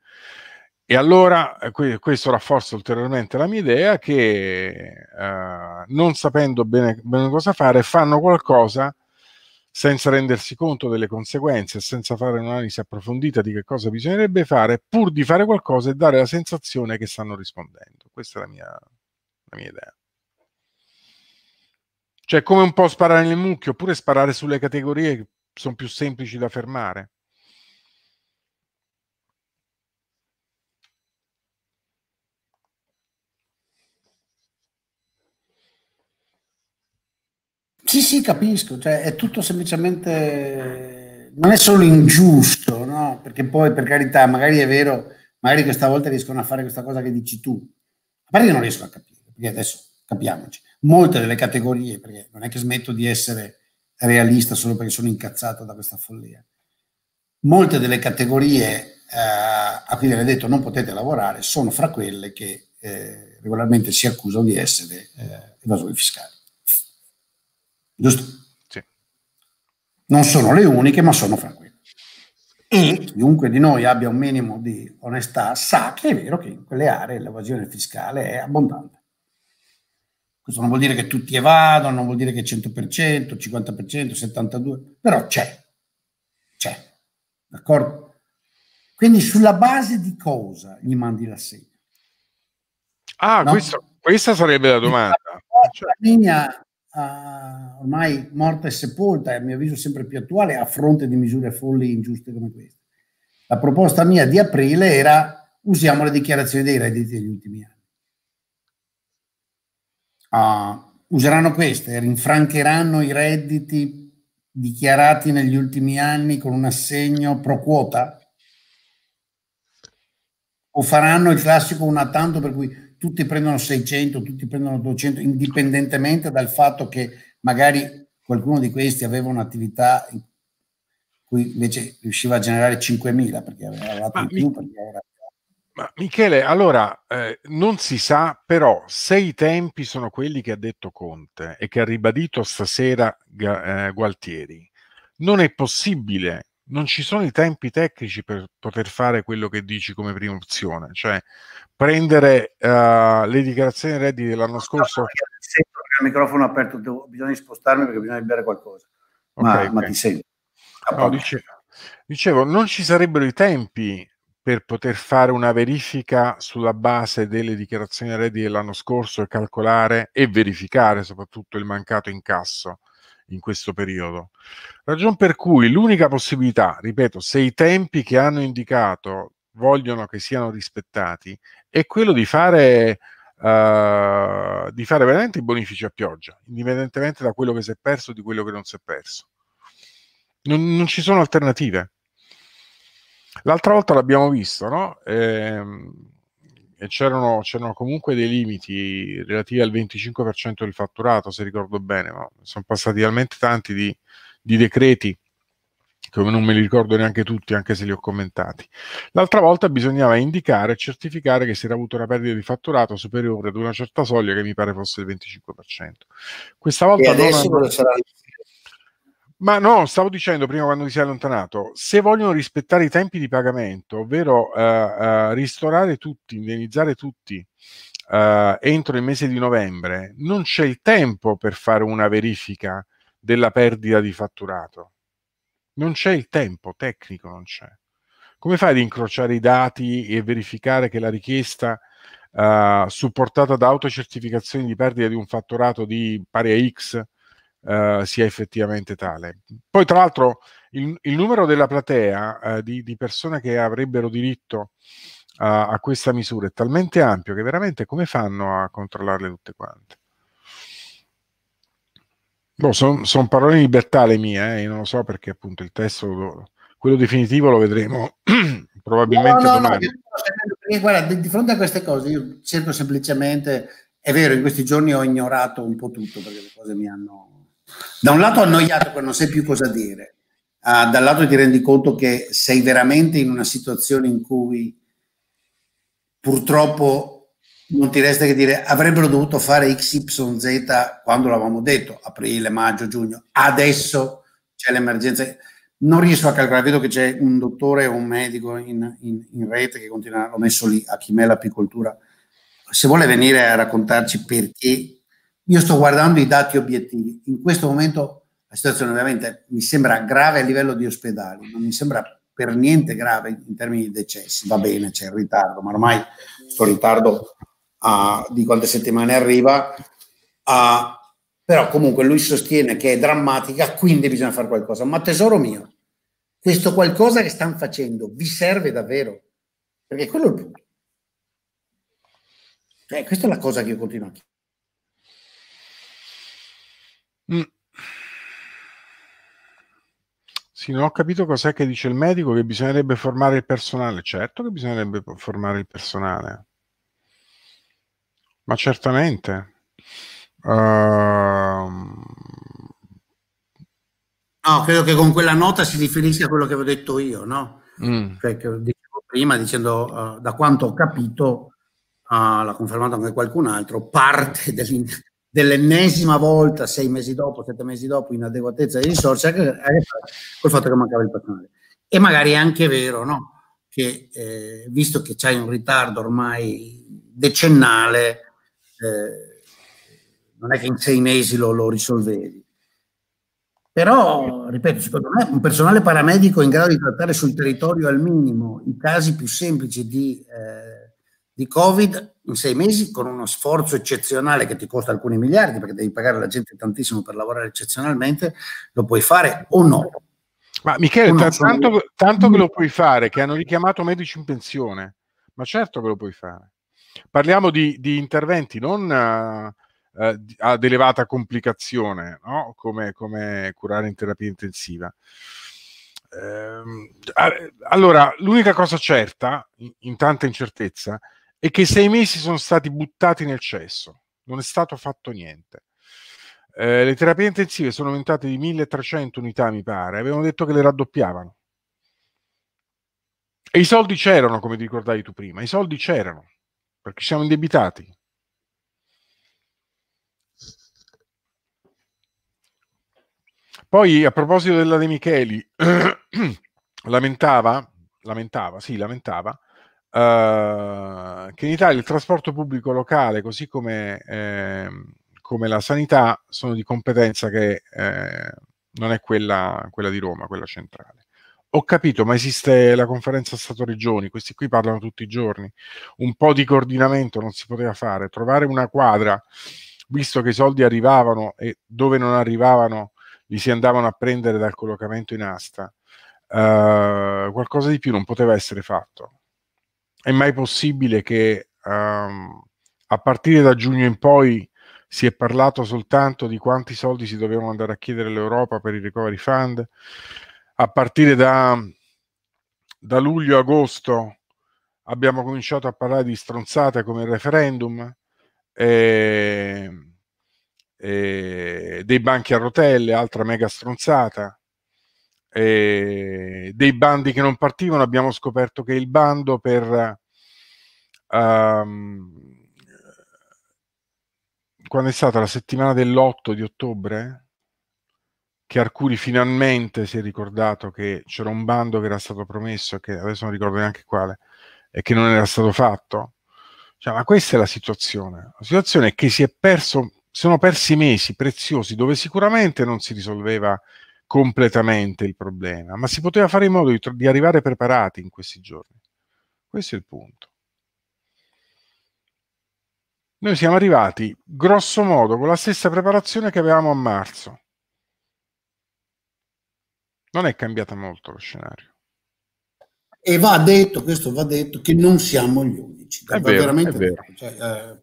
E allora eh, questo rafforza ulteriormente la mia idea che eh, non sapendo bene, bene, cosa fare, fanno qualcosa senza rendersi conto delle conseguenze, senza fare un'analisi approfondita di che cosa bisognerebbe fare, pur di fare qualcosa e dare la sensazione che stanno rispondendo. Questa è la mia, la mia idea. Cioè, come un po' sparare nel mucchio, oppure sparare sulle categorie che sono più semplici da fermare. Sì, sì, capisco, cioè, è tutto semplicemente, non è solo ingiusto, no? perché poi per carità, magari è vero, magari questa volta riescono a fare questa cosa che dici tu, a parte che non riesco a capire, perché adesso capiamoci, molte delle categorie, perché non è che smetto di essere realista solo perché sono incazzato da questa follia, molte delle categorie Uh, a cui viene detto non potete lavorare sono fra quelle che eh, regolarmente si accusano di essere eh, evasori fiscali. Giusto? Sì. Non sono le uniche, ma sono fra quelle. E chiunque di noi abbia un minimo di onestà sa che è vero che in quelle aree l'evasione fiscale è abbondante. Questo non vuol dire che tutti evadono, non vuol dire che 100%, 50%, 72%, però c'è. C'è. D'accordo? Quindi sulla base di cosa gli mandi l'assegno? Ah, no? questo, questa sarebbe la domanda. La cioè linea uh, ormai morta e sepolta e a mio avviso sempre più attuale a fronte di misure folli e ingiuste come questa. La proposta mia di aprile era usiamo le dichiarazioni dei redditi degli ultimi anni. Uh, useranno queste, rinfrancheranno i redditi dichiarati negli ultimi anni con un assegno pro quota? O faranno il classico una tanto per cui tutti prendono 600, tutti prendono 200, indipendentemente dal fatto che magari qualcuno di questi aveva un'attività in cui invece riusciva a generare 5.000 perché aveva lavorato in più. Era... Ma Michele, allora eh, non si sa però se i tempi sono quelli che ha detto Conte e che ha ribadito stasera eh, Gualtieri, non è possibile non ci sono i tempi tecnici per poter fare quello che dici come prima opzione, cioè prendere uh, le dichiarazioni redditi dell'anno scorso. Sento il microfono aperto, devo, bisogna spostarmi perché bisogna bere qualcosa. Ma, okay, ma okay. ti sento. No, dicevo, dicevo, non ci sarebbero i tempi per poter fare una verifica sulla base delle dichiarazioni redditi dell'anno scorso e calcolare e verificare soprattutto il mancato incasso in questo periodo. Ragion per cui l'unica possibilità, ripeto, se i tempi che hanno indicato vogliono che siano rispettati, è quello di fare, uh, di fare veramente i bonifici a pioggia, indipendentemente da quello che si è perso e di quello che non si è perso. Non, non ci sono alternative. L'altra volta l'abbiamo visto, no? Ehm, c'erano, c'erano, comunque dei limiti relativi al 25% del fatturato, se ricordo bene, ma sono passati talmente tanti di, di decreti che non me li ricordo neanche tutti, anche se li ho commentati. L'altra volta bisognava indicare e certificare che si era avuto una perdita di fatturato superiore ad una certa soglia che mi pare fosse il 25%. Questa volta e adesso non... sarà il ma no, stavo dicendo prima quando ti sei allontanato, se vogliono rispettare i tempi di pagamento, ovvero uh, uh, ristorare tutti, indennizzare tutti uh, entro il mese di novembre, non c'è il tempo per fare una verifica della perdita di fatturato. Non c'è il tempo tecnico, non c'è. Come fai ad incrociare i dati e verificare che la richiesta supportata da autocertificazioni di perdita di un fatturato di pari a X eh, sia effettivamente tale. Poi tra l'altro il, il numero della platea eh, di, di, persone che avrebbero diritto a, a questa misura è talmente ampio che veramente come fanno a controllarle tutte quante? No, boh, sono son parole di libertà le mie, eh? io non lo so perché appunto il testo, quello definitivo lo vedremo probabilmente no, no, domani. Perché, guarda, di fronte a queste cose io cerco semplicemente, è vero, in questi giorni ho ignorato un po' tutto perché le cose mi hanno da un lato annoiato perché non sai più cosa dire, uh, dall'altro ti rendi conto che sei veramente in una situazione in cui purtroppo non ti resta che dire avrebbero dovuto fare XYZ quando l'avevamo detto, aprile, maggio, giugno, adesso c'è l'emergenza. Non riesco a calcolare, vedo che c'è un dottore o un medico in, in, in rete che continua, l'ho messo lì a chi me l'apicoltura. Se vuole venire a raccontarci perché io sto guardando i dati obiettivi. In questo momento la situazione ovviamente mi sembra grave a livello di ospedali, non mi sembra per niente grave in termini di decessi. Va bene, c'è il ritardo, ma ormai sto ritardo uh, di quante settimane arriva. Uh, però comunque lui sostiene che è drammatica, quindi bisogna fare qualcosa. Ma tesoro mio, questo qualcosa che stanno facendo vi serve davvero? Perché quello è il punto. Cioè, questa è la cosa che io continuo a chiedere. Mm. Sì, non ho capito cos'è che dice il medico, che bisognerebbe formare il personale. Certo che bisognerebbe formare il personale. Ma certamente. Uh... No, credo che con quella nota si riferisca a quello che avevo detto io, no? Mm. Cioè, che dicevo prima, dicendo uh, da quanto ho capito, uh, l'ha confermato anche qualcun altro, parte dell'intervento dell'ennesima volta, sei mesi dopo, sette mesi dopo, inadeguatezza di risorse, eh, col fatto che mancava il personale. E magari è anche vero, no? Che eh, visto che c'hai un ritardo ormai decennale, eh, non è che in sei mesi lo, lo risolvevi. Però, ripeto, secondo me un personale paramedico in grado di trattare sul territorio al minimo i casi più semplici di eh, di Covid in sei mesi con uno sforzo eccezionale che ti costa alcuni miliardi perché devi pagare la gente tantissimo per lavorare eccezionalmente, lo puoi fare o no. Ma Michele, no, tanto, tanto che lo puoi fare, che hanno richiamato medici in pensione, ma certo che lo puoi fare. Parliamo di, di interventi non eh, eh ad elevata complicazione, no? come, come curare in terapia intensiva ehm, allora, l'unica cosa certa, in tanta incertezza, e che sei mesi sono stati buttati nel cesso, non è stato fatto niente. Eh, le terapie intensive sono aumentate di 1300 unità, mi pare, avevano detto che le raddoppiavano. E i soldi c'erano, come ti ricordavi tu prima, i soldi c'erano, perché siamo indebitati. Poi a proposito della De Micheli, lamentava, lamentava, sì, lamentava, eh, che in Italia il trasporto pubblico locale, così come, eh, come la sanità, sono di competenza che ehm, non è quella, quella di Roma, quella centrale. Ho capito, ma esiste la conferenza Stato-Regioni, questi qui parlano tutti i giorni. Un po' di coordinamento non si poteva fare, trovare una quadra, visto che i soldi arrivavano e dove non arrivavano li si andavano a prendere dal collocamento in asta. Uh, qualcosa di più non poteva essere fatto è mai possibile che um, a partire da giugno in poi si è parlato soltanto di quanti soldi si dovevano andare a chiedere all'Europa per il recovery fund, a partire da, da luglio-agosto abbiamo cominciato a parlare di stronzate come il referendum, eh, eh, dei banchi a rotelle, altra mega stronzata, eh, dei bandi che non partivano, abbiamo scoperto che il bando per... Um, quando è stata la settimana dell'8 di ottobre, che Arcuri finalmente si è ricordato che c'era un bando che era stato promesso, che adesso non ricordo neanche quale, e che non era stato fatto. Cioè, ma questa è la situazione. La situazione è che si è perso, sono persi mesi preziosi dove sicuramente non si risolveva completamente il problema, ma si poteva fare in modo di, di arrivare preparati in questi giorni. Questo è il punto. Noi siamo arrivati grosso modo con la stessa preparazione che avevamo a marzo. Non è cambiata molto lo scenario. E va detto, questo va detto, che non siamo gli unici. È vero, veramente è vero. Cioè, eh,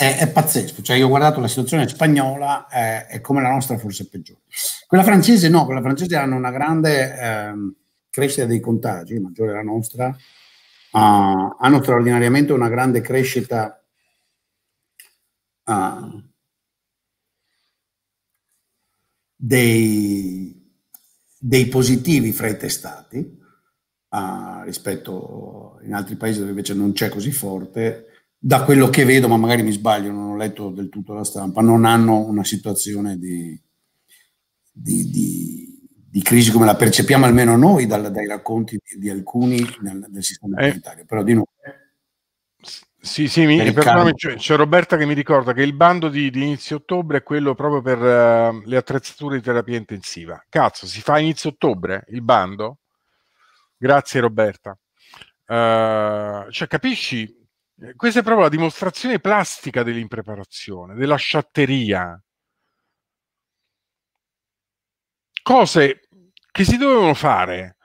è, è, pazzesco. Cioè, io ho guardato la situazione spagnola, è, è come la nostra, forse peggiore. Quella francese no, quella francese hanno una grande eh, crescita dei contagi, maggiore la nostra, uh, hanno straordinariamente una grande crescita. Uh, dei, dei, positivi fra i testati uh, rispetto in altri paesi dove invece non c'è così forte da quello che vedo, ma magari mi sbaglio, non ho letto del tutto la stampa, non hanno una situazione di, di, di, di crisi come la percepiamo almeno noi dal, dai racconti di, alcuni nel, del sistema eh. sanitario. Però di nuovo... Sì, sì, mi, perdonami, c'è, c'è, Roberta che mi ricorda che il bando di, inizio ottobre è quello proprio per uh, le attrezzature di terapia intensiva. Cazzo, si fa inizio ottobre il bando? Grazie Roberta. Uh, cioè, capisci? questa è proprio la dimostrazione plastica dell'impreparazione, della sciatteria. Cose che si dovevano fare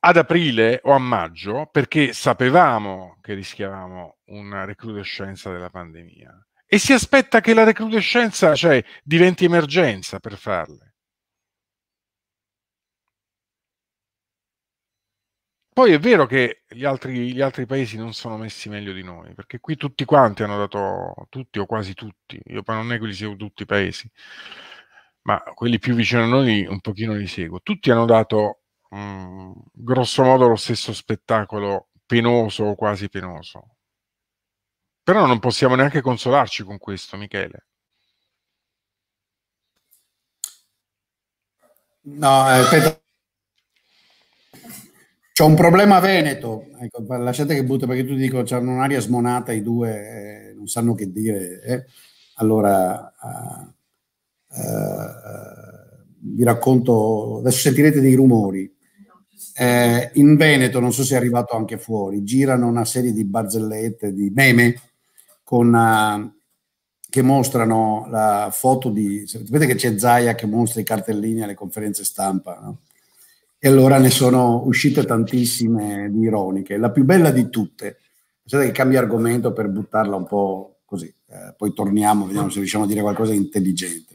ad aprile o a maggio perché sapevamo che rischiavamo una recrudescenza della pandemia e si aspetta che la recrudescenza cioè, diventi emergenza per farle. Poi è vero che gli altri, gli altri, paesi non sono messi meglio di noi, perché qui tutti quanti hanno dato, tutti o quasi tutti, io poi non è che li seguo tutti i paesi, ma quelli più vicini a noi un pochino li seguo, tutti hanno dato mh, mm, grosso modo lo stesso spettacolo penoso o quasi penoso. Però non possiamo neanche consolarci con questo, Michele. No, eh, Pedro c'è un problema veneto, ecco, lasciate che butto perché tutti dicono c'hanno un'aria smonata i due, eh, non sanno che dire. Eh. Allora, eh, eh vi racconto, adesso sentirete dei rumori. Eh, in Veneto, non so se è arrivato anche fuori, girano una serie di barzellette, di meme con, uh, che mostrano la foto di... Sapete che c'è Zaia che mostra i cartellini alle conferenze stampa, no? e allora ne sono uscite tantissime di ironiche. La più bella di tutte, pensate che cambia argomento per buttarla un po' così, eh, poi torniamo, vediamo se riusciamo a dire qualcosa di intelligente.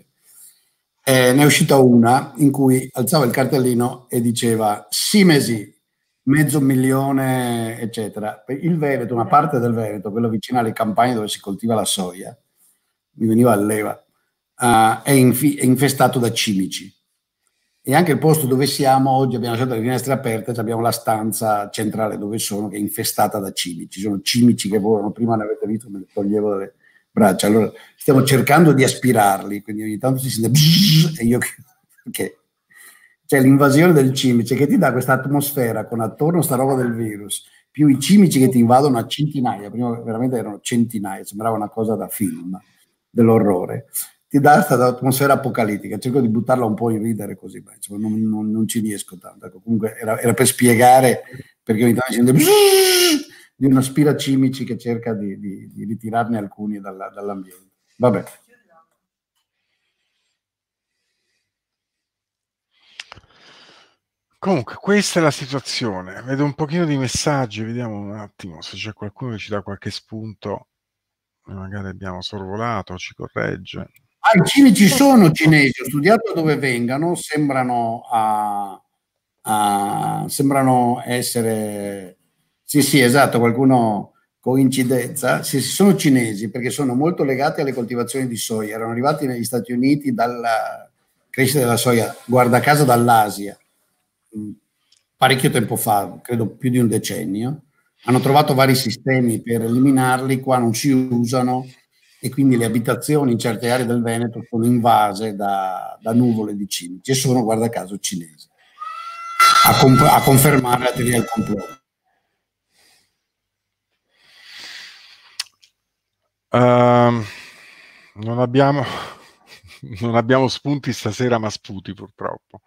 Eh, ne è uscita una in cui alzava il cartellino e diceva Simesi, mezzo milione, eccetera. Il Veneto, una parte del Veneto, quella vicina alle campagne dove si coltiva la soia, mi veniva a leva, uh, è, infi- è infestato da cimici. E anche il posto dove siamo oggi abbiamo lasciato le finestre aperte, cioè abbiamo la stanza centrale dove sono che è infestata da cimici. Ci sono cimici che volano, prima ne avete visto, me li toglievo dalle braccia. Allora stiamo cercando di aspirarli, quindi ogni tanto si sente e io perché c'è l'invasione del cimice che ti dà questa atmosfera con attorno sta roba del virus, più i cimici che ti invadono a centinaia, prima veramente erano centinaia, sembrava una cosa da film dell'orrore ti dà questa atmosfera apocalittica. Cerco di buttarla un po' in ridere così, ma insomma, non, non, non, ci riesco tanto. Ecco, comunque era, era, per spiegare perché ogni tanto sento di una spira cimici che cerca di, di, di ritirarne alcuni dalla, dall'ambiente. Vabbè. Comunque, questa è la situazione. Vedo un pochino di messaggi, vediamo un attimo se c'è qualcuno che ci dà qualche spunto magari abbiamo sorvolato, ci corregge. Ah, in Cile ci sono cinesi, ho studiato dove vengano, sembrano, a, a, sembrano essere... Sì, sì, esatto, qualcuno coincidenza, sì, sono cinesi perché sono molto legati alle coltivazioni di soia, erano arrivati negli Stati Uniti dalla crescita della soia, guarda caso dall'Asia, mm, parecchio tempo fa, credo più di un decennio, hanno trovato vari sistemi per eliminarli, qua non si usano, e quindi le abitazioni in certe aree del Veneto sono invase da, da nuvole di cimici e sono, guarda caso, cinesi. A, comp- a confermare la teoria del complotto. Uh, non, abbiamo, non abbiamo spunti stasera, ma sputi purtroppo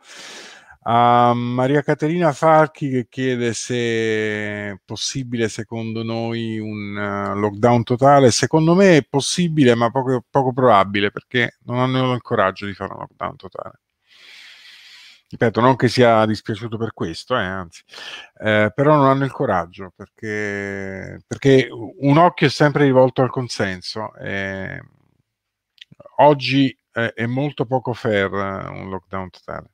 a Maria Caterina Falchi che chiede se è possibile secondo noi un eh, lockdown totale. Secondo me è possibile, ma poco, poco probabile perché non hanno il coraggio di fare un lockdown totale. Ripeto, non che sia dispiaciuto per questo, eh, anzi, eh, però non hanno il coraggio perché, perché, un occhio è sempre rivolto al consenso. Eh, oggi è, è molto poco fair eh, un lockdown totale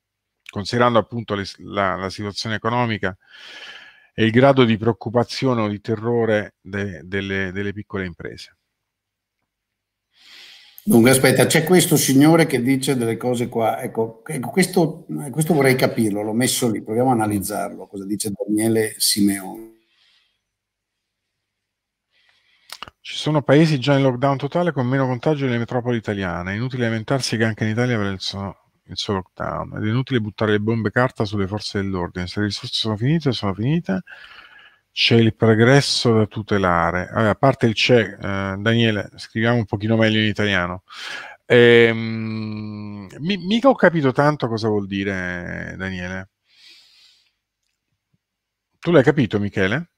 considerando appunto le, la, la, situazione economica e il grado di preoccupazione o di terrore de, delle, delle piccole imprese. Dunque, aspetta, c'è questo signore che dice delle cose qua. Ecco, ecco questo, questo, vorrei capirlo, l'ho messo lì, proviamo a analizzarlo. Cosa dice Daniele Simeone? Ci sono paesi già in lockdown totale con meno contagio delle metropoli italiane. Inutile lamentarsi che anche in Italia ve ne sono, il suo lockdown. Ed è inutile buttare le bombe carta sulle forze dell'ordine. Se le risorse sono finite, sono finite. C'è il progresso da tutelare. Allora, a parte il c'è, eh, Daniele, scriviamo un pochino meglio in italiano. Ehm, mi, mica ho capito tanto cosa vuol dire, Daniele. Tu l'hai capito, Michele?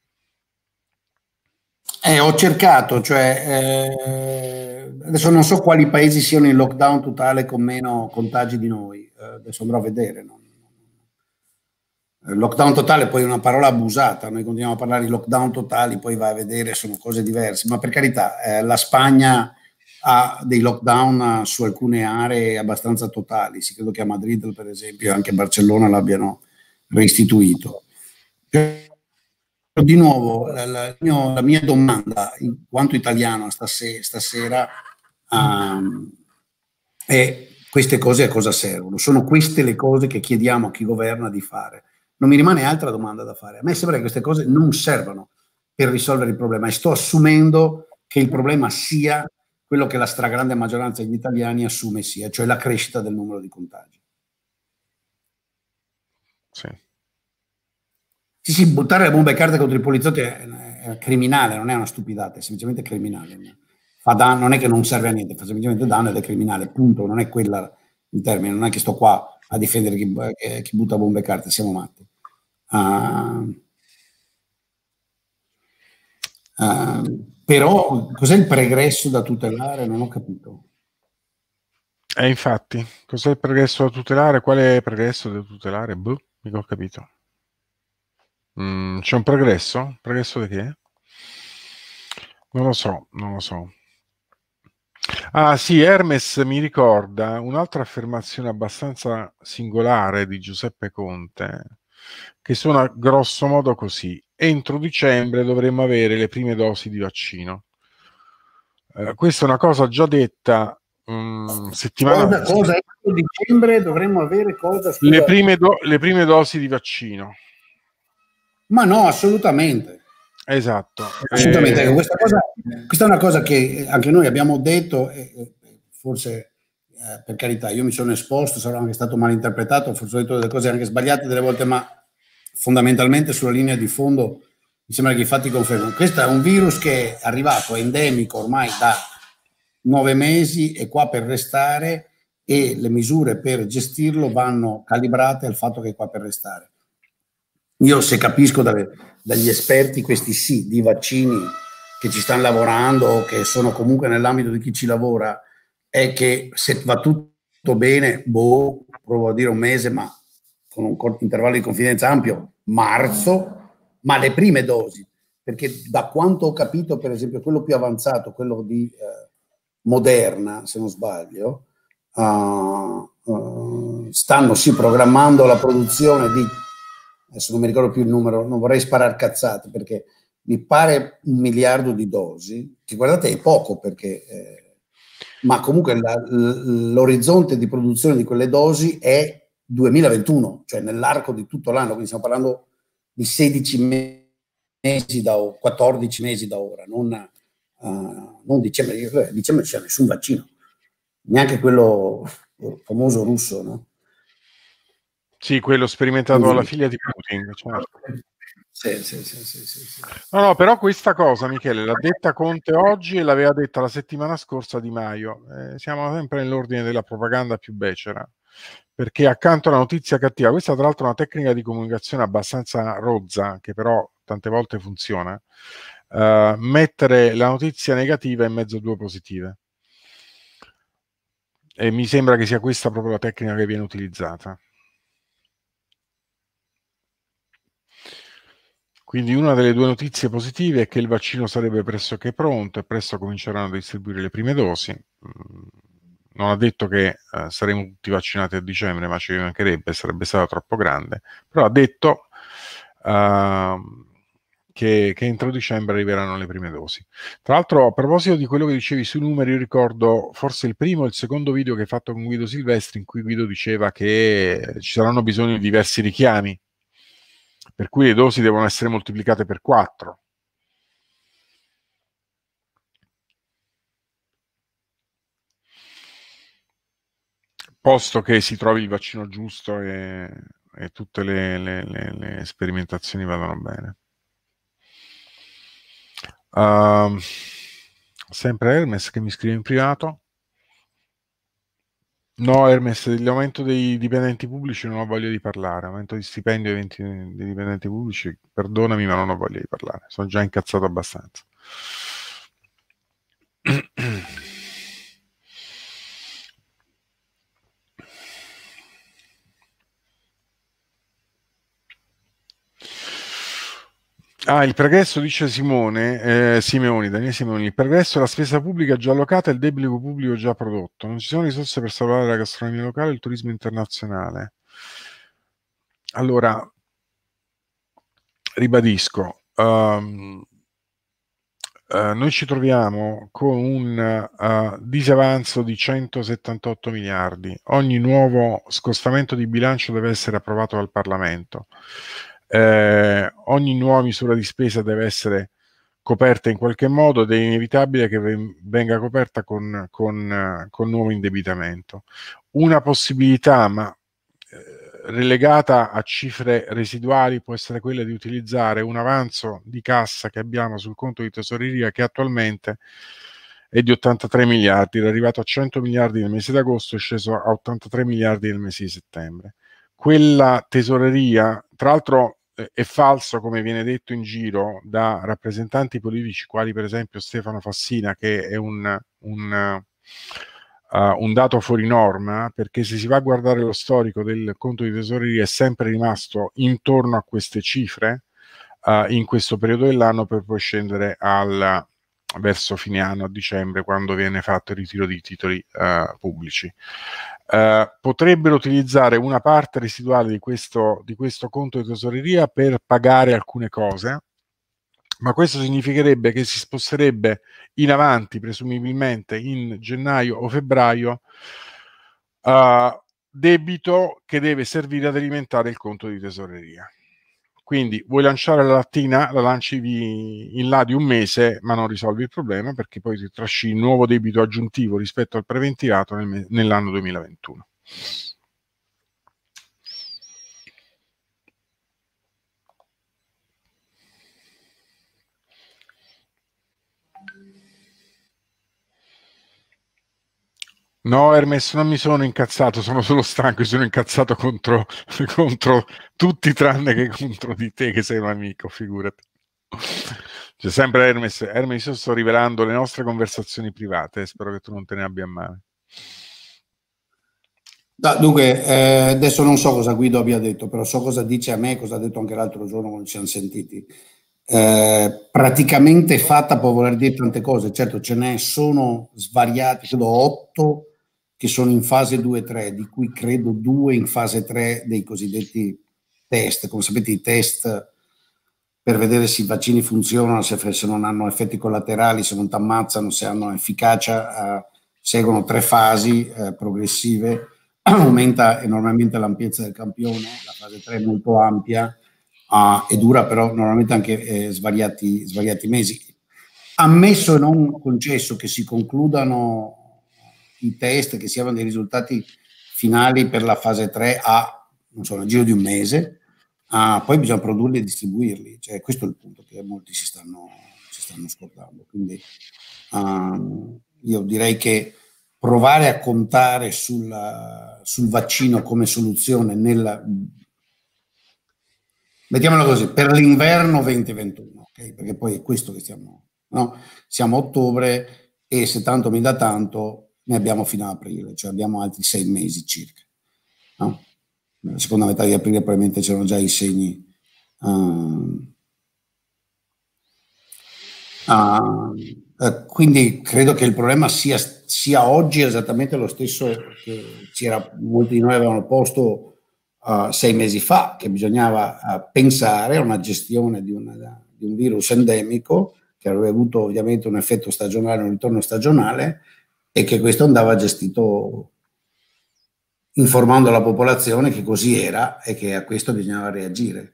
Eh, ho cercato, cioè, eh, adesso non so quali paesi siano in lockdown totale con meno contagi di noi, eh, adesso andrò a vedere. No? Eh, lockdown totale poi è una parola abusata, noi continuiamo a parlare di lockdown totali, poi vai a vedere, sono cose diverse, ma per carità, eh, la Spagna ha dei lockdown su alcune aree abbastanza totali, si credo che a Madrid per esempio, e anche a Barcellona l'abbiano restituito di nuovo la, la, la, mia domanda in quanto italiano stasera, stasera um, è queste cose a cosa servono? Sono queste le cose che chiediamo a chi governa di fare. Non mi rimane altra domanda da fare. A me sembra che queste cose non servano per risolvere il problema e sto assumendo che il problema sia quello che la stragrande maggioranza degli italiani assume sia, cioè la crescita del numero di contagi. Sì. Sì, sì, buttare le bombe carte contro i poliziotti è, è criminale, non è una stupidata, è semplicemente criminale. Fa danno, non è che non serve a niente, fa semplicemente danno ed è criminale, punto, non è quella il termine, non è che sto qua a difendere chi, eh, chi butta bombe e carte, siamo matti. Uh, uh, però cos'è il pregresso da tutelare? Non ho capito. E eh, infatti, cos'è il pregresso da tutelare? Qual è il pregresso da tutelare? Boh, mica ho capito. Mm, c'è un progresso? Progresso di che? Non lo so, non lo so. Ah sì, Hermes mi ricorda un'altra affermazione abbastanza singolare di Giuseppe Conte, che suona grosso modo così. Entro dicembre dovremmo avere le prime dosi di vaccino. Eh, questa è una cosa già detta mh, mm, settimana cosa, Cosa, entro dicembre dovremmo avere cosa? Le prime, do- le prime dosi di vaccino. Ma no, assolutamente. Esatto. Assolutamente. Eh... Questa, cosa, questa, è una cosa che eh, anche noi abbiamo detto, e forse eh, per carità, io mi sono esposto, sarò anche stato malinterpretato, forse ho detto delle cose anche sbagliate delle volte, ma fondamentalmente sulla linea di fondo mi sembra che i fatti confermano. Questo è un virus che è arrivato, è endemico ormai da nove mesi, è qua per restare e le misure per gestirlo vanno calibrate al fatto che è qua per restare. Io se capisco dalle, dagli esperti questi sì di vaccini che ci stanno lavorando o che sono comunque nell'ambito di chi ci lavora, è che se va tutto bene, boh, provo a dire un mese, ma con un corto intervallo di confidenza ampio, marzo, ma le prime dosi, perché da quanto ho capito, per esempio, quello più avanzato, quello di eh, Moderna, se non sbaglio, uh, uh, stanno sì programmando la produzione di adesso non mi ricordo più il numero, non vorrei sparare cazzate perché mi pare un miliardo di dosi, che guardate è poco perché, eh, ma comunque la, l'orizzonte di produzione di quelle dosi è 2021, cioè nell'arco di tutto l'anno, quindi stiamo parlando di 16 mesi da 14 mesi da ora, non, uh, non dicembre, eh, dicembre non c'è nessun vaccino, neanche quello famoso russo, no? Sì, quello sperimentato dalla figlia di Putin. Certo. Sì, sì, sì, no, no, però questa cosa, Michele, l'ha detta Conte oggi e l'aveva detta la settimana scorsa Di Maio. Eh, siamo sempre nell'ordine della propaganda più becera, perché accanto alla notizia cattiva, questa tra l'altro è una tecnica di comunicazione abbastanza rozza, che però tante volte funziona, eh, mettere la notizia negativa in mezzo a due positive. E mi sembra che sia questa proprio la tecnica che viene utilizzata. Quindi una delle due notizie positive è che il vaccino sarebbe pressoché pronto e presto cominceranno a distribuire le prime dosi. Mm, non ha detto che eh, saremo tutti vaccinati a dicembre, ma ci mancherebbe, sarebbe stato troppo grande. Però ha detto eh, che, che, entro dicembre arriveranno le prime dosi. Tra l'altro, a proposito di quello che dicevi sui numeri, io ricordo forse il primo e il secondo video che hai fatto con Guido Silvestri, in cui Guido diceva che ci saranno bisogno di diversi richiami per cui le dosi devono essere moltiplicate per 4. Posto che si trovi il vaccino giusto e, e tutte le, le, le, le, sperimentazioni vadano bene. Uh, sempre Hermes che mi scrive in privato. No, Hermes, dell'aumento dei dipendenti pubblici non ho voglia di parlare. Aumento di stipendio dei, dipendenti pubblici, perdonami, ma non ho voglia di parlare. Sono già incazzato abbastanza. Ah, il pregresso, dice Simone, eh, Simeoni, Daniele Simeoni, il pregresso è la spesa pubblica già allocata e il debito pubblico già prodotto. Non ci sono risorse per salvare la gastronomia locale e il turismo internazionale. Allora, ribadisco, um, uh, noi ci troviamo con un uh, disavanzo di 178 miliardi. Ogni nuovo scostamento di bilancio deve essere approvato dal Parlamento eh, ogni nuova misura di spesa deve essere coperta in qualche modo ed è inevitabile che venga coperta con, con, con nuovo indebitamento. Una possibilità, ma eh, relegata a cifre residuali, può essere quella di utilizzare un avanzo di cassa che abbiamo sul conto di tesoreria che attualmente è di 83 miliardi, è arrivato a 100 miliardi nel mese d'agosto e sceso a 83 miliardi nel mese di settembre. Quella tesoreria, tra l'altro è falso, come viene detto in giro da rappresentanti politici, quali per esempio Stefano Fassina, che è un, un, uh, un dato fuori norma, perché se si va a guardare lo storico del conto di tesoreria è sempre rimasto intorno a queste cifre uh, in questo periodo dell'anno per poi scendere al, verso fine anno, a dicembre, quando viene fatto il ritiro di titoli uh, pubblici eh, potrebbero utilizzare una parte residuale di questo, di questo conto di tesoreria per pagare alcune cose, ma questo significherebbe che si sposterebbe in avanti, presumibilmente in gennaio o febbraio, eh, debito che deve servire ad alimentare il conto di tesoreria. Quindi vuoi lanciare la lattina, la lanci in là di un mese, ma non risolvi il problema perché poi ti trascini nuovo debito aggiuntivo rispetto al preventivato nel, nell'anno 2021. No, Hermes, non mi sono incazzato, sono solo stanco e sono incazzato contro, contro, tutti tranne che contro di te che sei un amico, figurati. C'è sempre Hermes, Hermes, io sto rivelando le nostre conversazioni private, eh, spero che tu non te ne abbia male. No, dunque, eh, adesso non so cosa Guido abbia detto, però so cosa dice a me, cosa ha detto anche l'altro giorno quando ci siamo sentiti. Eh, praticamente fatta può voler dire tante cose, certo ce ne sono svariate, credo otto che sono in fase 2-3, di cui credo due in fase 3 dei cosiddetti test. Come sapete i test per vedere se i vaccini funzionano, se, se non hanno effetti collaterali, se non ti ammazzano, se hanno efficacia, eh, seguono tre fasi eh, progressive, aumenta enormemente l'ampiezza del campione, la fase 3 è molto ampia eh, e dura però normalmente anche eh, svariati, svariati mesi. Ammesso e non concesso che si concludano i test che si avevano dei risultati finali per la fase 3 a, non so, nel giro di un mese, a, poi bisogna produrli e distribuirli. Cioè, questo è il punto che molti si stanno, si stanno scordando. Quindi uh, io direi che provare a contare sulla, sul vaccino come soluzione nella... Mettiamolo così, per l'inverno 2021, okay? perché poi è questo che stiamo... No? Siamo a ottobre e se tanto mi dà tanto, ne abbiamo fino ad aprile, cioè abbiamo altri sei mesi circa. No? Nella seconda metà di aprile probabilmente c'erano già i segni uh, Uh, quindi credo che il problema sia, sia, oggi esattamente lo stesso che c'era, molti di noi avevano posto uh, sei mesi fa, che bisognava eh, pensare a una gestione di, una, di, un virus endemico che avrebbe avuto ovviamente un effetto stagionale, un ritorno stagionale, e che questo andava gestito informando la popolazione che così era e che a questo bisognava reagire.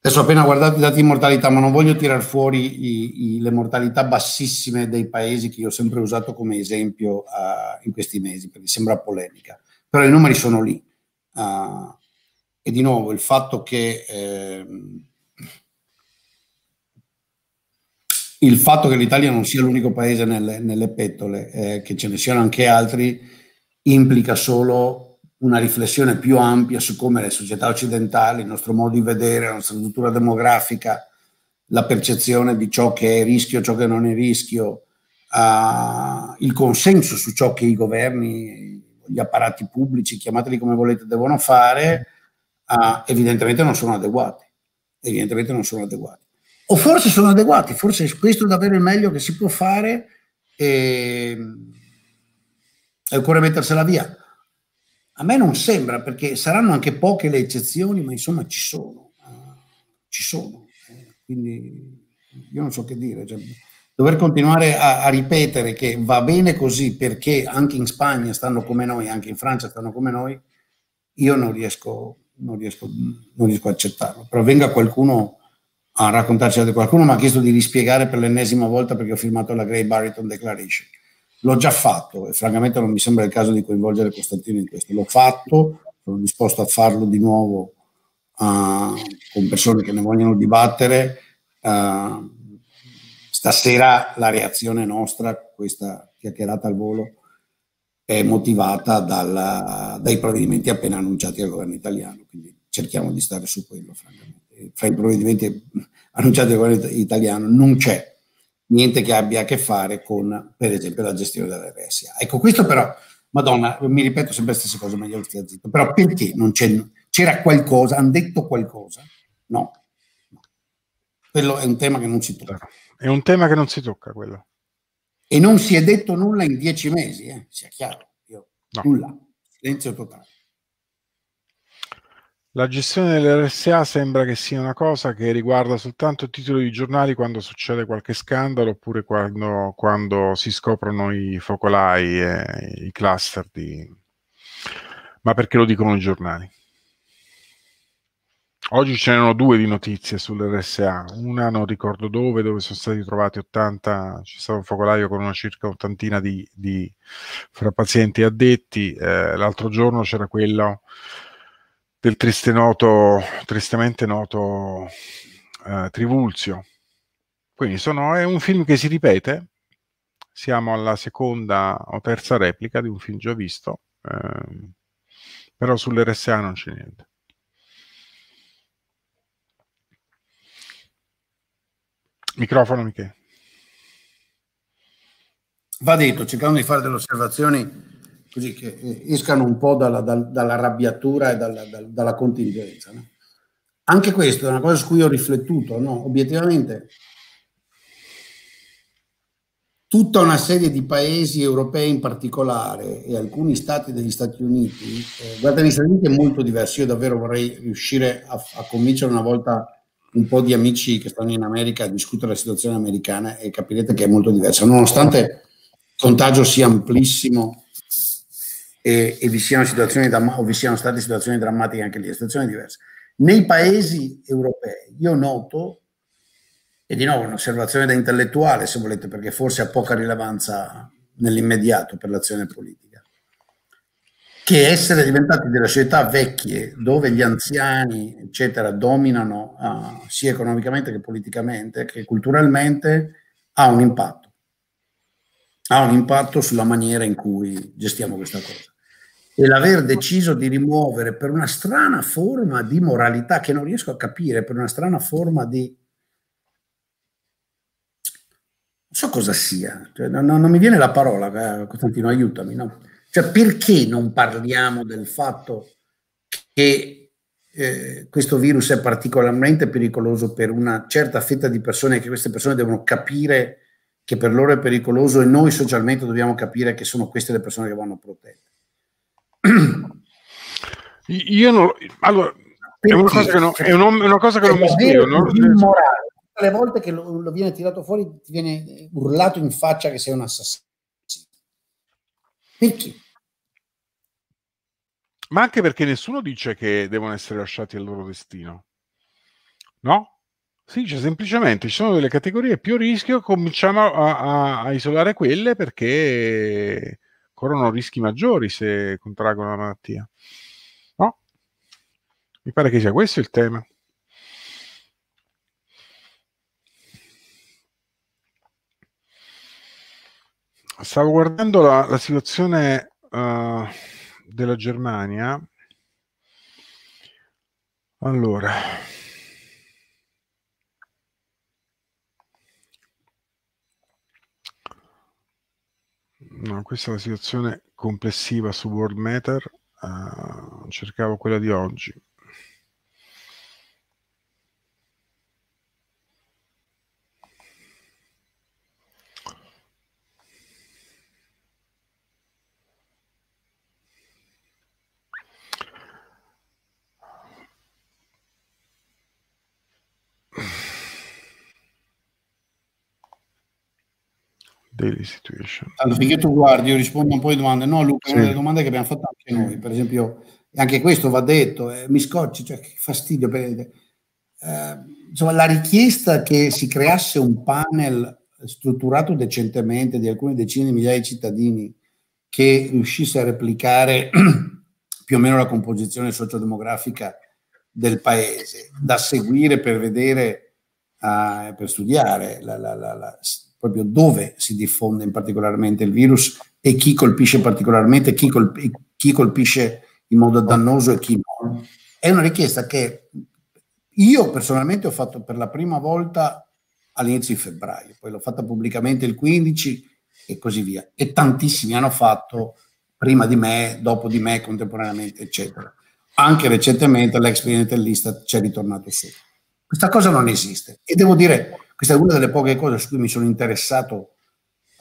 Adesso ho appena guardato i dati di mortalità, ma non voglio tirar fuori i, i, le mortalità bassissime dei paesi che io ho sempre usato come esempio uh, in questi mesi, perché sembra polemica, però i numeri sono lì. Uh, e di nuovo il fatto che... Eh, il fatto che l'Italia non sia l'unico paese nelle, nelle pettole, eh, che ce ne siano anche altri, implica solo una riflessione più ampia su come le società occidentali, il nostro modo di vedere, la nostra struttura demografica, la percezione di ciò che è rischio, ciò che non è rischio, uh, il consenso su ciò che i governi, gli apparati pubblici, chiamateli come volete, devono fare, uh, evidentemente non sono adeguati. Evidentemente non sono adeguati o forse sono adeguati, forse questo è davvero il meglio che si può fare e, e occorre mettersela via. A me non sembra, perché saranno anche poche le eccezioni, ma insomma ci sono, eh, ci sono. Quindi io non so che dire. Cioè, dover continuare a, a, ripetere che va bene così perché anche in Spagna stanno come noi, anche in Francia stanno come noi, io non riesco, non riesco, non riesco a accettarlo. Però venga qualcuno a raccontarci di qualcuno, mi ha chiesto di rispiegare per l'ennesima volta perché ho firmato la Grey Barrington Declaration. L'ho già fatto e francamente non mi sembra il caso di coinvolgere Costantino in questo. L'ho fatto, sono disposto a farlo di nuovo uh, con persone che ne vogliono dibattere. Uh, stasera la reazione nostra, questa chiacchierata al volo, è motivata dalla, dai provvedimenti appena annunciati al governo italiano, quindi cerchiamo di stare su quello, francamente fra i provvedimenti annunciati dal governo italiano non c'è niente che abbia a che fare con, per esempio, la gestione della RSA. Ecco, questo però, Madonna, mi ripeto sempre le stesse cose, meglio stia zitto, però perché non c'è, c'era qualcosa, hanno detto qualcosa? No. no. Quello è un tema che non si tocca. È un tema che non si tocca, quello. E non si è detto nulla in dieci mesi, eh, sia chiaro. Io, no. Nulla, silenzio totale. La gestione dell'RSA sembra che sia una cosa che riguarda soltanto titoli di giornali quando succede qualche scandalo oppure quando, quando si scoprono i focolai e i cluster di... Ma perché lo dicono i giornali? Oggi ce n'erano due di notizie sull'RSA, una non ricordo dove, dove sono stati trovati 80, c'è stato un focolaio con una circa ottantina di, di fra pazienti addetti, eh, l'altro giorno c'era quello del triste noto, tristemente noto eh, Trivulzio. Quindi sono, è un film che si ripete, siamo alla seconda o terza replica di un film già visto, eh, però sull'RSA non c'è niente. Microfono Michele. Va detto, cercando di fare delle osservazioni così che escano eh, un po' dalla, dal, dall'arrabbiatura e dalla, dal, dalla contingenza. No? Anche questo è una cosa su cui ho riflettuto, no? obiettivamente tutta una serie di paesi europei in particolare e alcuni stati degli Stati Uniti, eh, guarda negli Stati Uniti è molto diverso, io davvero vorrei riuscire a, a convincere una volta un po' di amici che stanno in America a discutere la situazione americana e capirete che è molto diversa, nonostante il contagio sia amplissimo e, e vi siano situazioni o vi siano state situazioni drammatiche anche lì, situazioni diverse. Nei paesi europei io noto, e di nuovo un'osservazione da intellettuale se volete, perché forse ha poca rilevanza nell'immediato per l'azione politica, che essere diventati delle società vecchie, dove gli anziani, eccetera, dominano ah, sia economicamente che politicamente, che culturalmente, ha un impatto. Ha un impatto sulla maniera in cui gestiamo questa cosa e l'aver deciso di rimuovere per una strana forma di moralità che non riesco a capire, per una strana forma di... non so cosa sia, cioè, non, non, mi viene la parola, eh, Costantino, aiutami, no? Cioè perché non parliamo del fatto che eh, questo virus è particolarmente pericoloso per una certa fetta di persone e che queste persone devono capire che per loro è pericoloso e noi socialmente dobbiamo capire che sono queste le persone che vanno protette? Io non... Allora, è una cosa che non, è un, è una cosa che non mi spiego. Non... Immorale. Tutte le volte che lo, lo, viene tirato fuori ti viene urlato in faccia che sei un assassino. Perché? Ma anche perché nessuno dice che devono essere lasciati al loro destino. No? Si dice semplicemente ci sono delle categorie più a rischio, cominciamo a, a, a isolare quelle perché corrono rischi maggiori se contraggono la malattia. No? Mi pare che sia questo il tema. Stavo guardando la, la situazione uh, della Germania. Allora, no, questa è la situazione complessiva su World Matter. Uh, cercavo quella di oggi. Daily situation. Allora, finché tu guardi, io rispondo un po' di domande. No, Luca, sì. una delle domande che abbiamo fatto anche noi, per esempio, anche questo va detto, eh, mi scocci, cioè che fastidio. Per, eh, insomma, la richiesta che si creasse un panel strutturato decentemente di alcune decine di migliaia di cittadini che riuscisse a replicare più o meno la composizione sociodemografica del paese, da seguire per vedere, uh, per studiare la, la, la, proprio dove si diffonde particolarmente il virus e chi colpisce particolarmente, chi, colp- chi colpisce in modo dannoso e chi no. È una richiesta che io personalmente ho fatto per la prima volta all'inizio di febbraio, poi l'ho fatta pubblicamente il 15 e così via. E tantissimi hanno fatto prima di me, dopo di me, contemporaneamente, eccetera. Anche recentemente l'ex presidente dell'Istat ci è ritornato su. Questa cosa non esiste. E devo dire, questa è una delle poche cose su cui mi sono interessato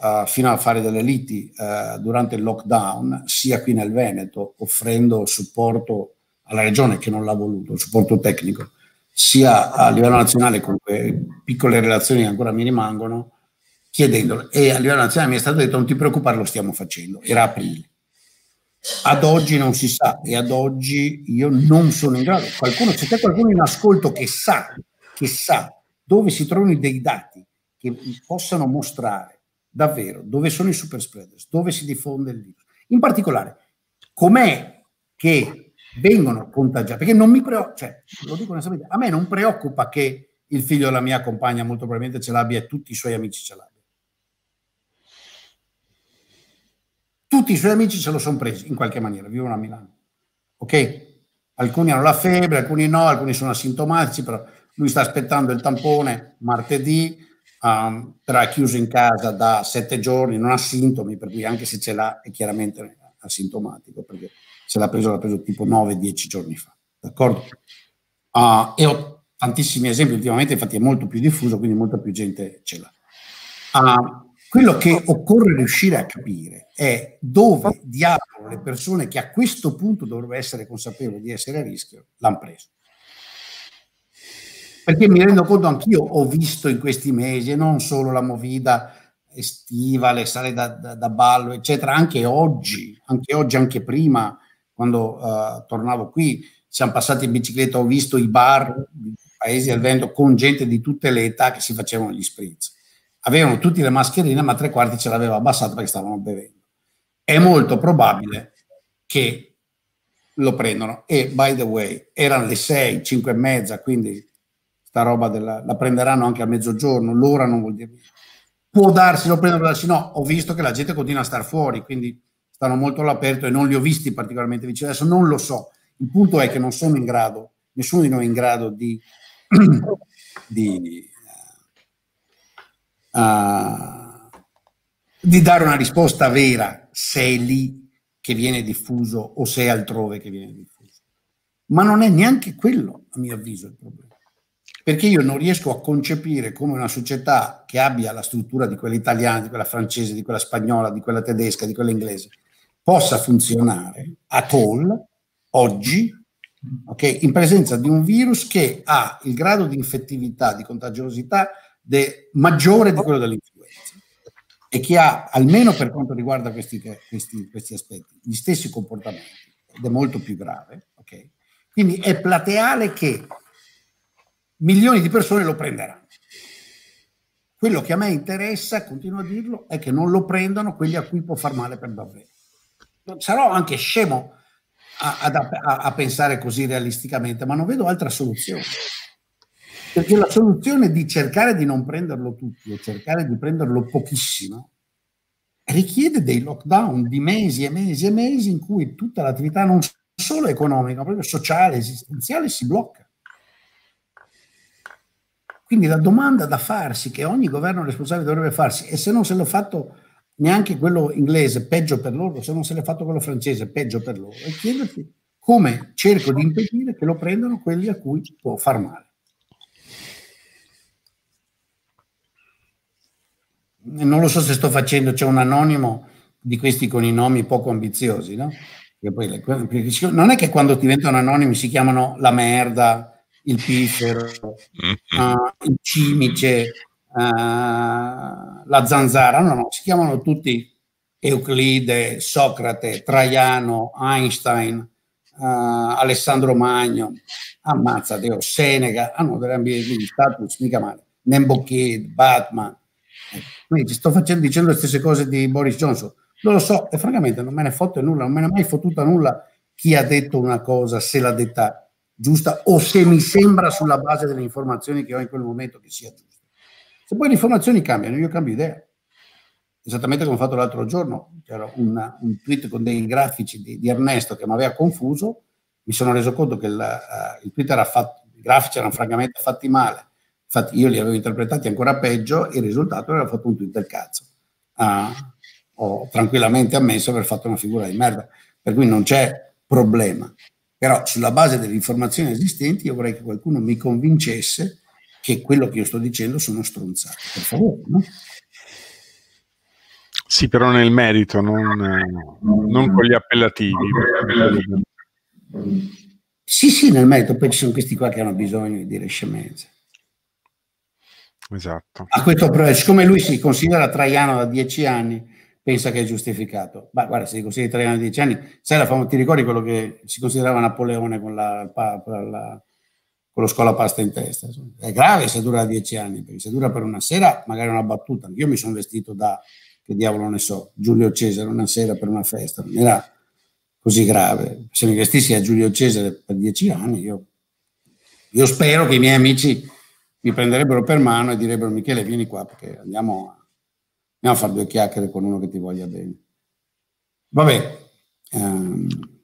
uh, fino a fare delle liti uh, durante il lockdown, sia qui nel Veneto, offrendo supporto alla regione che non l'ha voluto, supporto tecnico, sia a livello nazionale con quelle piccole relazioni che ancora mi rimangono, chiedendolo. E a livello nazionale mi è stato detto non ti preoccupare, lo stiamo facendo. Era aprile. Ad oggi non si sa e ad oggi io non sono in grado. Qualcuno, se c'è qualcuno in ascolto che sa, che sa dove si trovano dei dati che possano mostrare davvero dove sono i super spreaders, dove si diffonde il virus. In particolare, com'è che vengono contagiati? Perché non mi preoccupa, cioè, lo dico onestamente, a me non preoccupa che il figlio della mia compagna molto probabilmente ce l'abbia e tutti i suoi amici ce l'abbiano. Tutti i suoi amici ce lo sono presi in qualche maniera, vivono a Milano. Ok? Alcuni hanno la febbre, alcuni no, alcuni sono asintomatici, però lui sta aspettando il tampone martedì, um, però è chiuso in casa da sette giorni, non ha sintomi, per cui anche se ce l'ha è chiaramente asintomatico, perché se l'ha preso l'ha preso tipo 9-10 giorni fa. D'accordo? Uh, e ho tantissimi esempi ultimamente, infatti è molto più diffuso, quindi molta più gente ce l'ha. Uh, quello che occorre riuscire a capire è dove diavolo le persone che a questo punto dovrebbero essere consapevoli di essere a rischio l'hanno preso perché mi rendo conto anch'io, ho visto in questi mesi, e non solo la movida estiva, le sale da, da, da ballo, eccetera, anche oggi, anche oggi, anche prima, quando uh, tornavo qui, siamo passati in bicicletta, ho visto i bar, i paesi al vento, con gente di tutte le età che si facevano gli spritz. Avevano tutti le mascherine, ma tre quarti ce l'aveva abbassata perché stavano bevendo. È molto probabile che lo prendono. E by the way, erano le 6, 5 e mezza, quindi la roba della, la prenderanno anche a mezzogiorno, l'ora non vuol dire può darsi lo prendono darsi no, ho visto che la gente continua a star fuori, quindi stanno molto all'aperto e non li ho visti particolarmente vicini, adesso non lo so, il punto è che non sono in grado, nessuno di noi è in grado di, di, uh, di dare una risposta vera se è lì che viene diffuso o se è altrove che viene diffuso. Ma non è neanche quello, a mio avviso, il problema perché io non riesco a concepire come una società che abbia la struttura di quella italiana, di quella francese, di quella spagnola, di quella tedesca, di quella inglese, possa funzionare at all oggi, okay, in presenza di un virus che ha il grado di infettività, di contagiosità de- maggiore di quello dell'influenza e che ha, almeno per quanto riguarda questi, questi, questi aspetti, gli stessi comportamenti ed è molto più grave. Okay? Quindi è plateale che milioni di persone lo prenderanno. Quello che a me interessa, continuo a dirlo, è che non lo prendano quelli a cui può far male per davvero. Sarò anche scemo a, a, a pensare così realisticamente, ma non vedo altra soluzione. Perché la soluzione di cercare di non prenderlo tutti o cercare di prenderlo pochissimo richiede dei lockdown di mesi e mesi e mesi in cui tutta l'attività non solo economica, ma proprio sociale, esistenziale si blocca. Quindi la domanda da farsi, che ogni governo responsabile dovrebbe farsi, e se non se l'ho fatto neanche quello inglese, peggio per loro, se non se l'è fatto quello francese, peggio per loro, è chiedersi come cerco di impedire che lo prendano quelli a cui può far male. Non lo so se sto facendo, c'è un anonimo di questi con i nomi poco ambiziosi, no? non è che quando diventano anonimi si chiamano la merda, il pifero, uh, mm-hmm. ah, il cimice, uh, la zanzara, no, no, si chiamano tutti Euclide, Socrate, Traiano, Einstein, uh, Alessandro Magno, ammazza Deo, Seneca, hanno delle ambienti di status, mica male, Nembo Nembocchid, Batman. Eh, quindi sto facendo, dicendo le stesse cose di Boris Johnson. Non lo so, e francamente non me ne fotte nulla, non me ne è mai fottuta nulla chi ha detto una cosa, se l'ha detta giusta o se mi sembra sulla base delle informazioni che ho in quel momento che sia giusta. Se poi le informazioni cambiano, io cambio idea. Esattamente come ho fatto l'altro giorno, c'era una, un tweet con dei grafici di, di Ernesto che mi aveva confuso, mi sono reso conto che la, uh, il tweet era fatto, i grafici erano francamente fatti male, infatti io li avevo interpretati ancora peggio, il risultato era fatto un tweet del cazzo. Uh, ho tranquillamente ammesso di aver fatto una figura di merda, per cui non c'è problema. Però sulla base delle informazioni esistenti io vorrei che qualcuno mi convincesse che quello che io sto dicendo sono stronzate, per favore. No? Sì, però nel merito, non, non con gli appellativi. Sì, sì, nel merito, poi ci sono questi qua che hanno bisogno di dire scemenze. Esatto. A questo, siccome lui si considera traiano da dieci anni, pensa che è giustificato. Ma guarda, se consideri italiano di dieci anni, sai la famosa, ti ricordi quello che si considerava Napoleone con, la, la, con lo scola pasta in testa? È grave se dura dieci anni, perché se dura per una sera, magari una battuta. Io mi sono vestito da, che diavolo ne so, Giulio Cesare una sera per una festa, non era così grave. Se mi vestissi a Giulio Cesare per dieci anni, io, io spero che i miei amici mi prenderebbero per mano e direbbero Michele vieni qua perché andiamo a andiamo a fare due chiacchiere con uno che ti voglia bene. Vabbè. Um, ehm,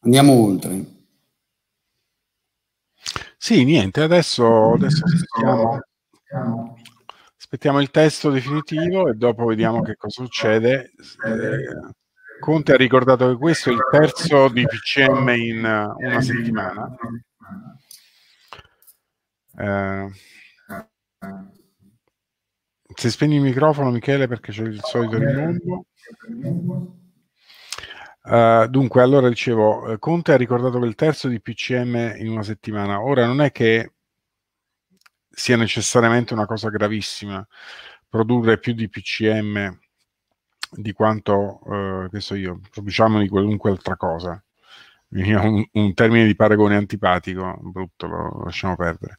andiamo oltre. Sì, niente, adesso, adesso aspettiamo, aspettiamo, il testo definitivo e dopo vediamo che cosa succede. Eh, Conte ha ricordato che questo è il terzo di PCM in eh, una settimana. Eh, se spegni il microfono, Michele, perché c'è il solito rimando. Uh, eh, dunque, allora dicevo, eh, Conte ha ricordato che il terzo di PCM in una settimana. Ora non è che sia necessariamente una cosa gravissima produrre più di PCM di quanto, uh, che so io, produciamo di qualunque altra cosa un, un termine di paragone antipatico, brutto, lo lasciamo perdere.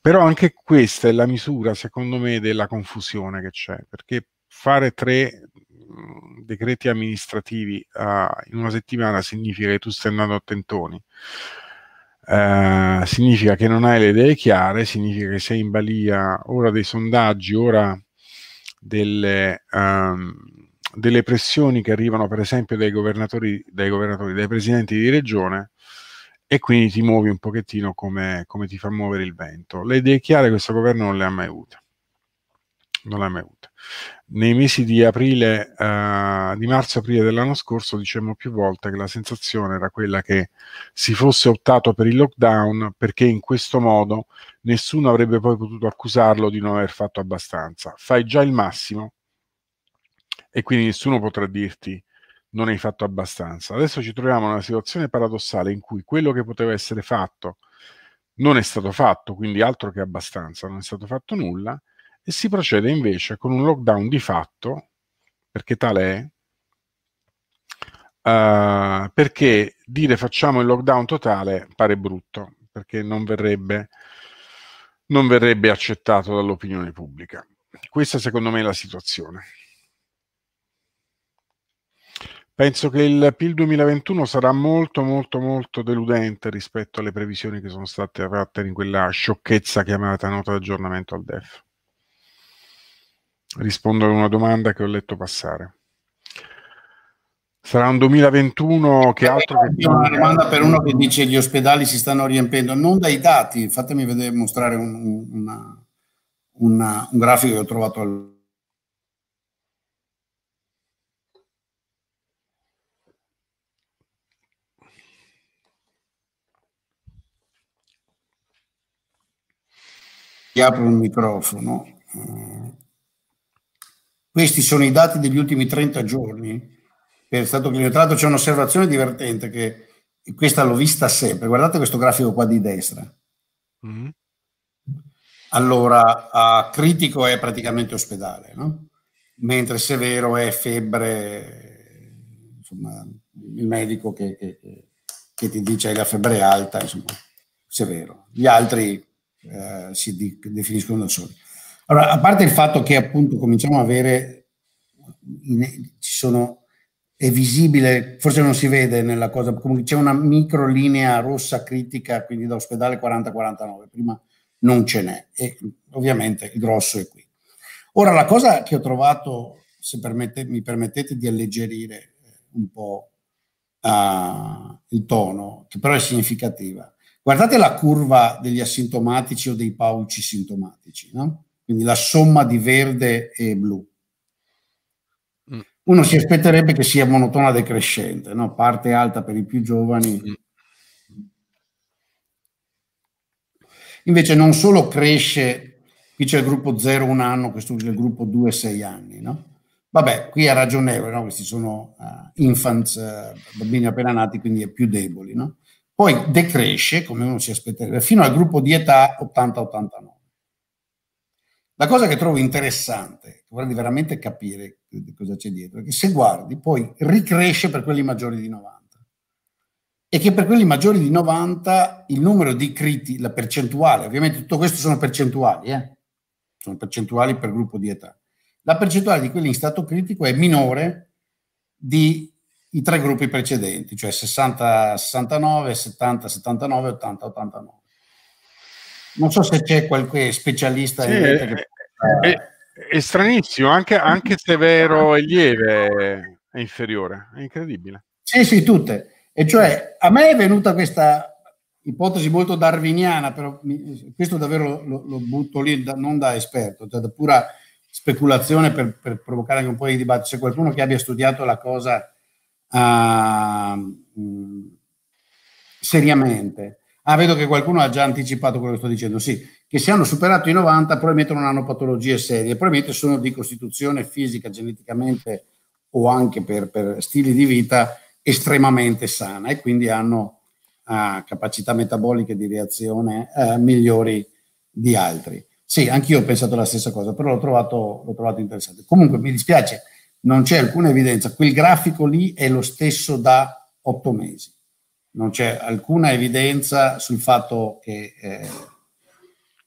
Però anche questa è la misura, secondo me, della confusione che c'è, perché fare tre mm, decreti amministrativi uh, in una settimana significa che tu stai andando a tentoni. Uh, significa che non hai le idee chiare, significa che sei in balia ora dei sondaggi, ora delle, um, delle pressioni che arrivano per esempio dai governatori, dai, governatori, dai presidenti di regione e quindi ti muovi un pochettino come, come ti fa muovere il vento. Le idee chiare questo governo non le ha mai avute non le ha mai avute. Nei mesi di aprile, uh, di marzo-aprile dell'anno scorso, dicevamo più volte che la sensazione era quella che si fosse optato per il lockdown perché in questo modo nessuno avrebbe poi potuto accusarlo di non aver fatto abbastanza. Fai già il massimo e quindi nessuno potrà dirti non hai fatto abbastanza. Adesso ci troviamo in una situazione paradossale in cui quello che poteva essere fatto non è stato fatto, quindi altro che abbastanza, non è stato fatto nulla, e si procede invece con un lockdown di fatto, perché tale è, uh, perché dire facciamo il lockdown totale pare brutto, perché non verrebbe, non verrebbe accettato dall'opinione pubblica. Questa secondo me è la situazione. Penso che il PIL 2021 sarà molto molto molto deludente rispetto alle previsioni che sono state fatte in quella sciocchezza chiamata nota di aggiornamento al DEF. Rispondo ad una domanda che ho letto passare. Sarà un 2021 che altro che... Una domanda per uno che dice gli ospedali si stanno riempendo, non dai dati, fatemi vedere, mostrare un, una, una, un grafico che ho trovato al Ti apro il microfono. Eh, questi sono i dati degli ultimi 30 giorni per Stato Clio. Tra l'altro c'è un'osservazione divertente che questa l'ho vista sempre. Guardate questo grafico qua di destra. Mm-hmm. Allora, a critico è praticamente ospedale, no? mentre severo è febbre, insomma, il medico che, che, che ti dice hai la febbre alta, insomma, severo. Gli altri eh, si di, definiscono da soli. Allora, a parte il fatto che appunto cominciamo a avere, in, ci sono, è visibile, forse non si vede nella cosa, comunque c'è una micro linea rossa critica, quindi da ospedale 40-49, prima non ce n'è e ovviamente il grosso è qui. Ora, la cosa che ho trovato, se permette, mi permettete di alleggerire eh, un po' uh, il tono, che però è significativa, Guardate la curva degli asintomatici o dei pauci sintomatici, no? quindi la somma di verde e blu. Mm. Uno si aspetterebbe che sia monotona decrescente, no? parte alta per i più giovani. Invece non solo cresce, qui c'è il gruppo 0 un anno, questo è il gruppo 2 6 anni, no? Vabbè, qui è ragionevole, no? questi sono uh, infants, uh, bambini appena nati, quindi è più deboli, no? poi decresce, come uno si aspetterebbe, fino al gruppo di età 80-89. La cosa che trovo interessante, vorrei veramente capire cosa c'è dietro, è che se guardi poi ricresce per quelli maggiori di 90 e che per quelli maggiori di 90 il numero di critici, la percentuale, ovviamente tutto questo sono percentuali, eh? sono percentuali per gruppo di età, la percentuale di quelli in stato critico è minore di i tre gruppi precedenti, cioè 60, 69, 70, 79, 80, 89. Non so se c'è qualche specialista. Sì, in è, che... Eh, eh, è, è stranissimo, anche, anche severo e lieve è inferiore, è incredibile. Sì, sì, tutte. E cioè, a me è venuta questa ipotesi molto darwiniana, però questo davvero lo, lo butto lì da, non da esperto, cioè da pura speculazione per, per provocare anche un po' di dibattito. Se qualcuno che abbia studiato la cosa uh, seriamente. Ah, vedo che qualcuno ha già anticipato quello che sto dicendo. Sì, che se hanno superato i 90 probabilmente non hanno patologie serie, probabilmente sono di costituzione fisica, geneticamente o anche per, per stili di vita estremamente sana e quindi hanno uh, capacità metaboliche di reazione uh, migliori di altri. Sì, anch'io ho pensato la stessa cosa, però l'ho trovato, l'ho trovato interessante. Comunque mi dispiace, non c'è alcuna evidenza. Quel grafico lì è lo stesso da otto mesi. Non c'è alcuna evidenza sul fatto che, eh,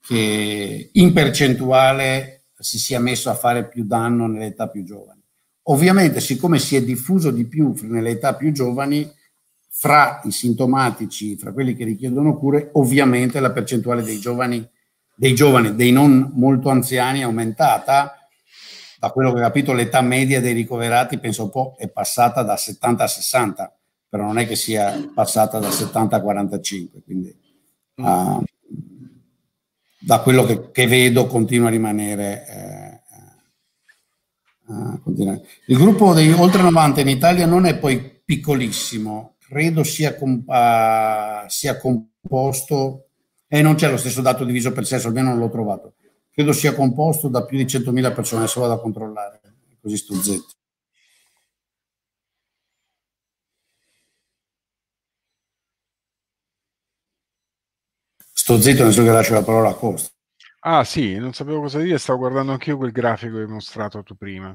che in percentuale si sia messo a fare più danno nelle età più giovani. Ovviamente, siccome si è diffuso di più nelle età più giovani, fra i sintomatici, fra quelli che richiedono cure, ovviamente la percentuale dei giovani, dei, giovani, dei non molto anziani è aumentata da quello che ho capito l'età media dei ricoverati penso un po' è passata da 70 a 60, però non è che sia passata da 70 a 45, quindi uh, da quello che, che, vedo continua a rimanere... Eh, uh, il gruppo degli oltre 90 in Italia non è poi piccolissimo, credo sia, comp uh, ah, sia composto, e eh, non c'è lo stesso dato diviso per sesso, almeno non l'ho trovato, credo sia composto da più di 100.000 persone, adesso vado a controllare, così sto zitto. Sto zitto, nel senso che lascio la parola a Costa. Ah sì, non sapevo cosa dire, stavo guardando anch'io quel grafico che hai mostrato tu prima.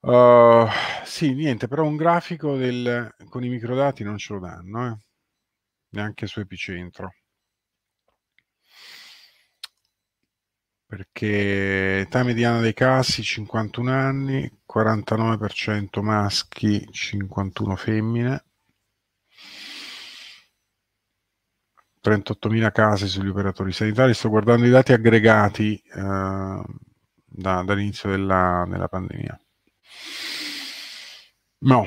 Uh, sì, niente, però un grafico del, con i microdati non ce lo danno, eh? neanche su Epicentro. perché età mediana dei casi 51 anni, 49% maschi, 51 femmine, 38.000 casi sugli operatori sanitari, sto guardando i dati aggregati eh, da, dall'inizio della, della pandemia. No,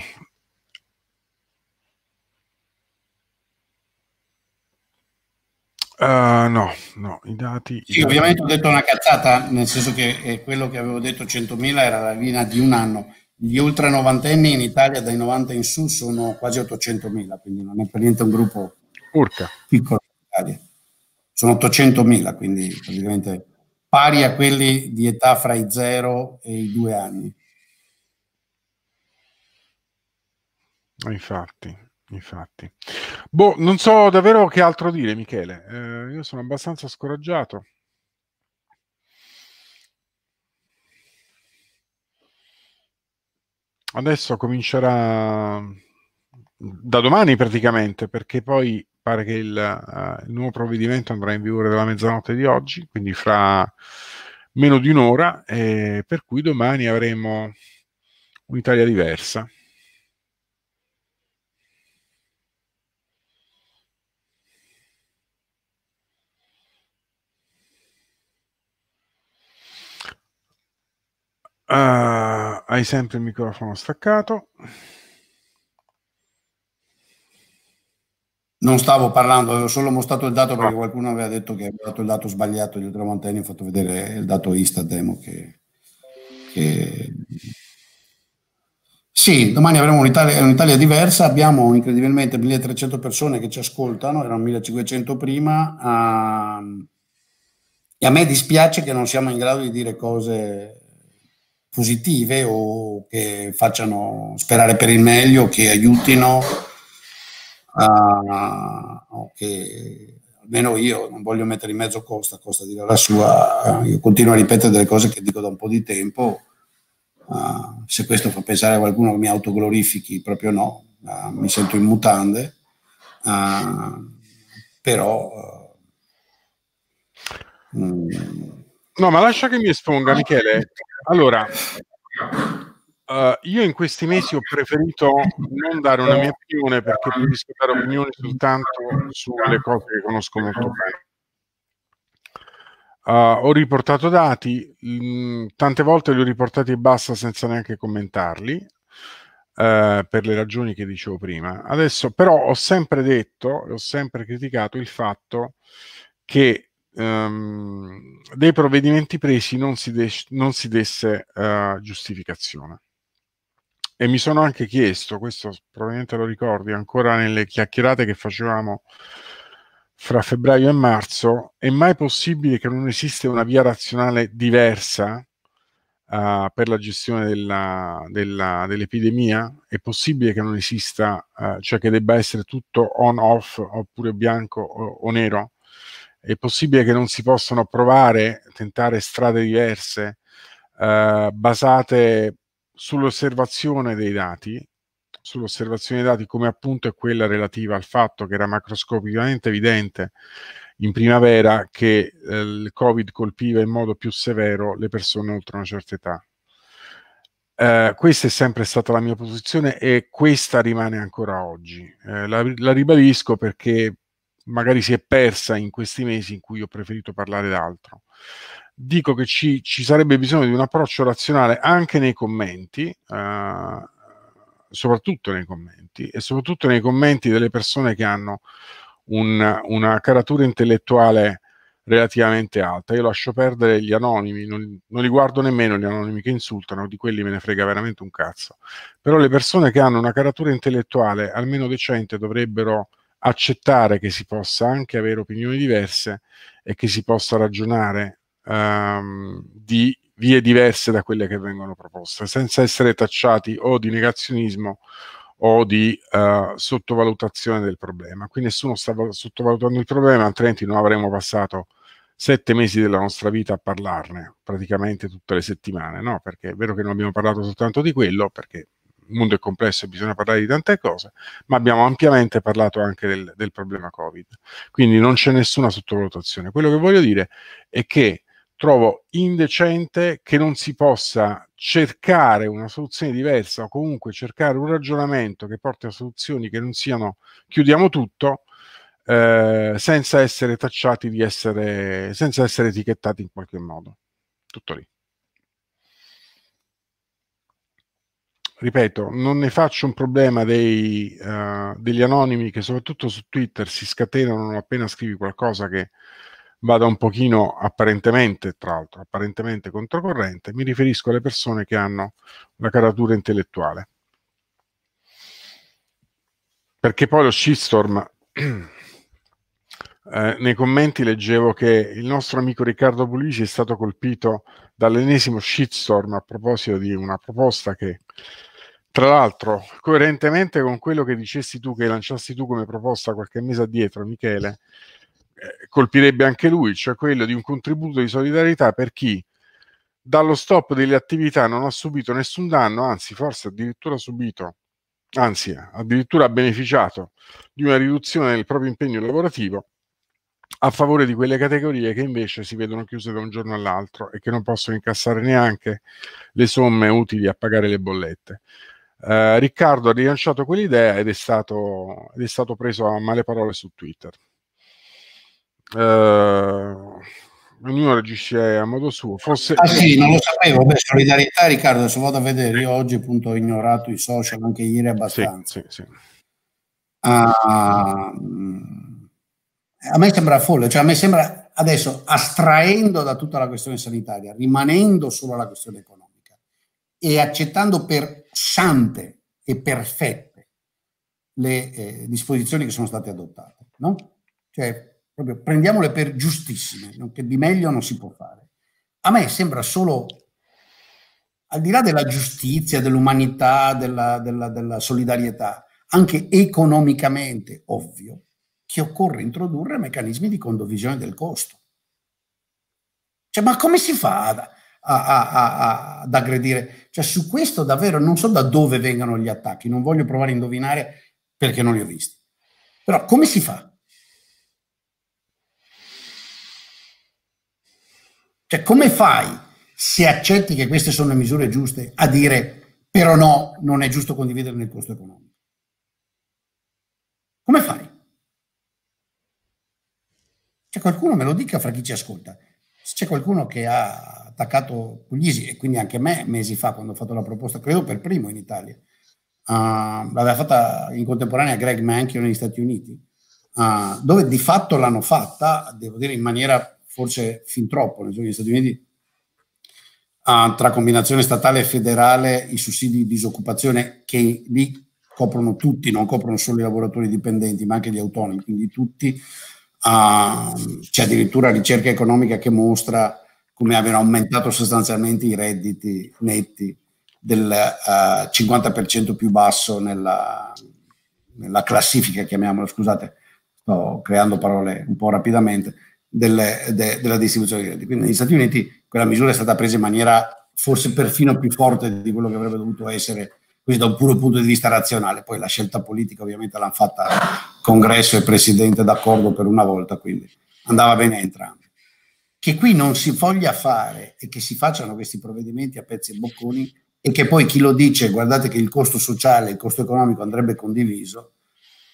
Eh, no, no, i dati... Sì, ovviamente ho detto una cazzata, nel senso che eh, quello che avevo detto 100.000 era la linea di un anno. Gli ultra novantenni in Italia dai 90 in su sono quasi 800.000, quindi non è per niente un gruppo Urca. piccolo Sono 800.000, quindi praticamente pari a quelli di età fra i 0 e i 2 anni. Infatti, infatti. Boh, non so davvero che altro dire, Michele. Eh, io sono abbastanza scoraggiato. Adesso comincerà da domani praticamente, perché poi pare che il, uh, il nuovo provvedimento andrà in vigore dalla mezzanotte di oggi, quindi fra meno di un'ora, eh, per cui domani avremo un'Italia diversa. Uh, hai sempre il microfono staccato. Non stavo parlando, avevo solo mostrato il dato perché ah. qualcuno aveva detto che avevo dato il dato sbagliato di ultramontani, ho fatto vedere il dato Istademo che, che... Sì, domani avremo un'Italia, un'Italia, diversa, abbiamo incredibilmente 1300 persone che ci ascoltano, erano 1500 prima, uh, e a me dispiace che non siamo in grado di dire cose positive o che facciano sperare per il meglio, che aiutino a, che almeno io non voglio mettere in mezzo Costa, Costa dirà la sua, io continuo a ripetere delle cose che dico da un po' di tempo, uh, se questo fa pensare a qualcuno che mi autoglorifichi, proprio no, uh, mi sento in mutande, uh, però... Um, No, ma lascia che mi esponga, ah. Michele. Allora, uh, io in questi mesi ho preferito non dare una mia opinione perché preferisco dare opinioni soltanto sulle cose che conosco molto bene. Uh, ho riportato dati, mh, mm, tante volte li ho riportati e basta senza neanche commentarli, Uh, per le ragioni che dicevo prima. Adesso però ho sempre detto e ho sempre criticato il fatto che ehm, dei provvedimenti presi non si, de- non si desse eh, giustificazione. E mi sono anche chiesto, questo probabilmente lo ricordi ancora nelle chiacchierate che facevamo fra febbraio e marzo, è mai possibile che non esista una via razionale diversa Uh, per la gestione della, della, dell'epidemia? È possibile che non esista, uh, cioè che debba essere tutto on-off oppure bianco o, o nero? È possibile che non si possano provare, tentare strade diverse eh, basate sull'osservazione dei dati, sull'osservazione dei dati come appunto è quella relativa al fatto che era macroscopicamente evidente in primavera che eh, il Covid colpiva in modo più severo le persone oltre una certa età. Eh, questa è sempre stata la mia posizione e questa rimane ancora oggi. Eh, la, la, ribadisco perché magari si è persa in questi mesi in cui ho preferito parlare d'altro. Dico che ci, ci sarebbe bisogno di un approccio razionale anche nei commenti, eh, soprattutto nei commenti, e soprattutto nei commenti delle persone che hanno un, una caratura intellettuale relativamente alta. Io lascio perdere gli anonimi, non, non, li guardo nemmeno gli anonimi che insultano, di quelli me ne frega veramente un cazzo. Però le persone che hanno una caratura intellettuale almeno decente dovrebbero accettare che si possa anche avere opinioni diverse e che si possa ragionare um, di vie diverse da quelle che vengono proposte, senza essere tacciati o di negazionismo o di uh, sottovalutazione del problema. Qui nessuno sta sottovalutando il problema, altrimenti non avremmo passato sette mesi della nostra vita a parlarne praticamente tutte le settimane, no? Perché è vero che non abbiamo parlato soltanto di quello, perché il mondo è complesso e bisogna parlare di tante cose, ma abbiamo ampiamente parlato anche del, del problema Covid. Quindi non c'è nessuna sottovalutazione. Quello che voglio dire è che trovo indecente che non si possa cercare una soluzione diversa o comunque cercare un ragionamento che porti a soluzioni che non siano chiudiamo tutto eh, senza essere tacciati di essere senza essere etichettati in qualche modo. Tutto lì. ripeto, non ne faccio un problema dei, uh, degli anonimi che soprattutto su Twitter si scatenano appena scrivi qualcosa che vada un pochino apparentemente, tra l'altro, apparentemente controcorrente, mi riferisco alle persone che hanno una caratura intellettuale. Perché poi lo shitstorm, eh, nei commenti leggevo che il nostro amico Riccardo Pulici è stato colpito dall'ennesimo shitstorm a proposito di una proposta che tra l'altro, coerentemente con quello che dicessi tu, che lanciassi tu come proposta qualche mese addietro, Michele, eh, colpirebbe anche lui, cioè quello di un contributo di solidarietà per chi dallo stop delle attività non ha subito nessun danno, anzi forse addirittura ha subito, anzi addirittura ha beneficiato di una riduzione del proprio impegno lavorativo a favore di quelle categorie che invece si vedono chiuse da un giorno all'altro e che non possono incassare neanche le somme utili a pagare le bollette. Eh, Riccardo ha rilanciato quell'idea ed è, stato, ed è stato preso a male parole su Twitter. Eh, ognuno reagisce a modo suo. Forse... Ah sì, non lo sapevo, Beh, solidarietà Riccardo, se vado a vedere, io oggi appunto ho ignorato i social anche ieri abbastanza. Sì, sì, sì. Ah, a me sembra folle, cioè a me sembra adesso astraendo da tutta la questione sanitaria, rimanendo solo alla questione economica e accettando per sante e perfette le eh, disposizioni che sono state adottate. No? Cioè, proprio prendiamole per giustissime, che di meglio non si può fare. A me sembra solo, al di là della giustizia, dell'umanità, della, della, della solidarietà, anche economicamente ovvio, che occorre introdurre meccanismi di condivisione del costo. Cioè, ma come si fa a, a, ad aggredire. Cioè su questo davvero non so da dove vengano gli attacchi, non voglio provare a indovinare perché non li ho visti. Però come si fa? Cioè come fai, se accetti che queste sono le misure giuste, a dire però no, non è giusto condividerne nel costo economico? Come fai? C'è qualcuno me lo dica fra chi ci ascolta. Se c'è qualcuno che ha attaccato Puglisi e quindi anche me mesi fa quando ho fatto la proposta, credo per primo in Italia. Uh, l'aveva fatta in contemporanea Greg Mankio negli Stati Uniti, uh, dove di fatto l'hanno fatta, devo dire in maniera forse fin troppo, negli Stati Uniti uh, tra combinazione statale e federale i sussidi di disoccupazione che lì coprono tutti, non coprono solo i lavoratori dipendenti, ma anche gli autonomi, quindi tutti. c'è addirittura ricerca economica che mostra come abbiano aumentato sostanzialmente i redditi netti del uh, eh, 50% più basso nella, nella classifica, chiamiamola, scusate, sto creando parole un po' rapidamente, delle, de, della distribuzione di redditi. Quindi negli Stati Uniti quella misura è stata presa in maniera forse perfino più forte di quello che avrebbe dovuto essere, quindi da un puro punto di vista razionale. Poi la scelta politica ovviamente l'hanno fatta congresso e presidente d'accordo per una volta, quindi andava bene entrambi che qui non si voglia fare e che si facciano questi provvedimenti a pezzi e bocconi e che poi chi lo dice, guardate che il costo sociale, il costo economico andrebbe condiviso,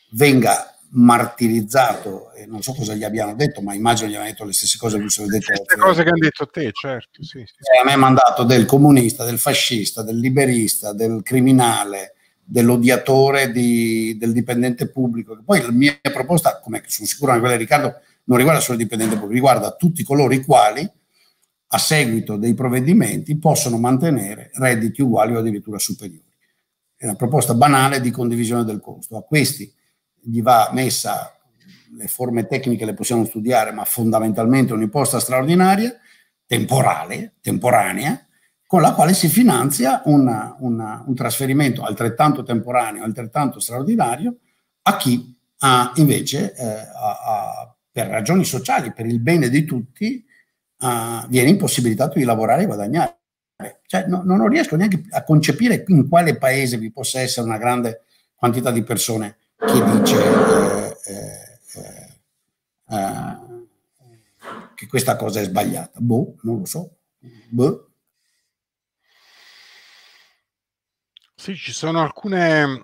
venga martirizzato e non so cosa gli abbiano detto, ma immagino gli hanno detto le stesse cose che mi sono detto. Le cose che hanno detto te, certo. Sì, sì. E eh, a me è mandato del comunista, del fascista, del liberista, del criminale, dell'odiatore di, del dipendente pubblico. Poi la mia proposta, come sono sicuro anche quella di Riccardo, non riguarda solo il dipendente pubblico, riguarda tutti coloro i quali a seguito dei provvedimenti possono mantenere redditi uguali o addirittura superiori. È una proposta banale di condivisione del costo. A questi gli va messa le forme tecniche le possiamo studiare, ma fondamentalmente un'imposta straordinaria, temporale, temporanea, con la quale si finanzia una, una, un trasferimento altrettanto temporaneo, altrettanto straordinario a chi ha invece eh, ha, ha per ragioni sociali, per il bene di tutti, uh, viene impossibilitato di lavorare e guadagnare. Cioè, no, non riesco neanche a concepire in quale paese vi possa essere una grande quantità di persone che dice eh, eh, eh, che questa cosa è sbagliata. Boh, non lo so. Boh. Sì, ci sono alcune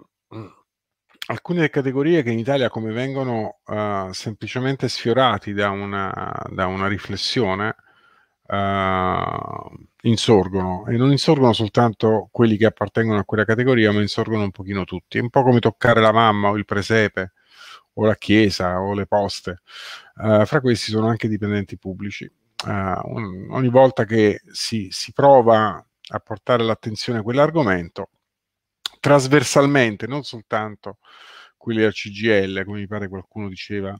alcune categorie che in Italia come vengono uh, semplicemente sfiorati da una, da una riflessione uh, insorgono e non insorgono soltanto quelli che appartengono a quella categoria ma insorgono un pochino tutti è un po' come toccare la mamma o il presepe o la chiesa o le poste uh, fra questi sono anche dipendenti pubblici un, ogni volta che si, si prova a portare l'attenzione a quell'argomento trasversalmente, non soltanto quelli della CGL, come mi pare qualcuno diceva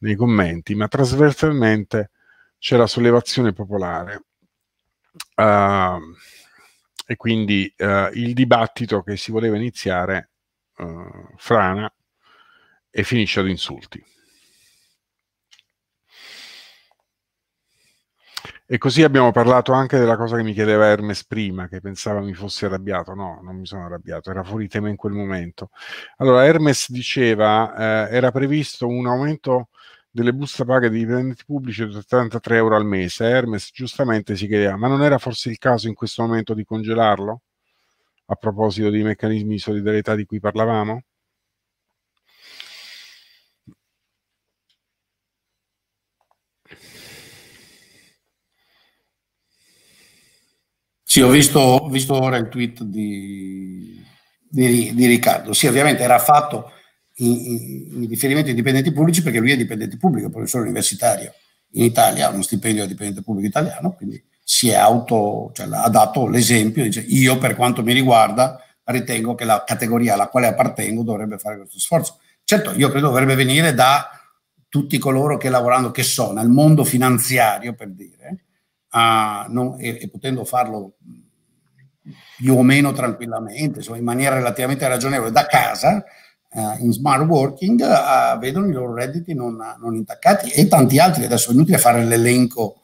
nei commenti, ma trasversalmente c'è la sollevazione popolare. Uh, e quindi uh, il dibattito che si voleva iniziare uh, frana e finisce ad insulti. E così abbiamo parlato anche della cosa che mi chiedeva Hermes prima, che pensava mi fossi arrabbiato. No, non mi sono arrabbiato, era fuori tema in quel momento. Allora, Hermes diceva, eh, era previsto un aumento delle busta paga dei dipendenti pubblici di 33 euro al mese. Hermes giustamente si chiedeva, ma non era forse il caso in questo momento di congelarlo? A proposito dei meccanismi di solidarietà di cui parlavamo? Sì, ho visto, ho visto ora il tweet di, di, di, Riccardo. Sì, ovviamente era fatto in, in, in, riferimento ai dipendenti pubblici perché lui è dipendente pubblico, professore universitario in Italia, ha uno stipendio da dipendente pubblico italiano, quindi si è auto, cioè, ha dato l'esempio, dice io per quanto mi riguarda ritengo che la categoria alla quale appartengo dovrebbe fare questo sforzo. Certo, io credo dovrebbe venire da tutti coloro che lavorando, che so, nel mondo finanziario per dire, a, non, e, e, potendo farlo più o meno tranquillamente, insomma, in maniera relativamente ragionevole, da casa, eh, in smart working, eh, vedono i loro redditi non, non, intaccati e tanti altri. Adesso è inutile fare l'elenco,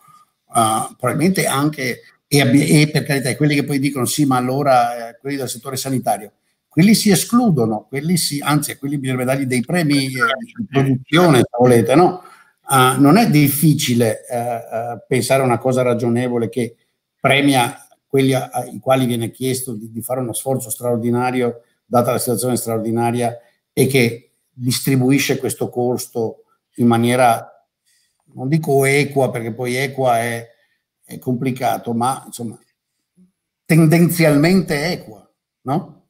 eh, probabilmente anche, e, e, per carità, quelli che poi dicono sì, ma allora eh, quelli del settore sanitario. Quelli si escludono, quelli si, anzi, quelli bisognerebbe dargli dei premi eh, di produzione, se volete, no? Uh, non è difficile uh, uh, pensare a una cosa ragionevole che premia quelli a, ai quali viene chiesto di, di, fare uno sforzo straordinario, data la situazione straordinaria, e che distribuisce questo costo in maniera, non dico equa, perché poi equa è, è complicato, ma insomma tendenzialmente equa, no?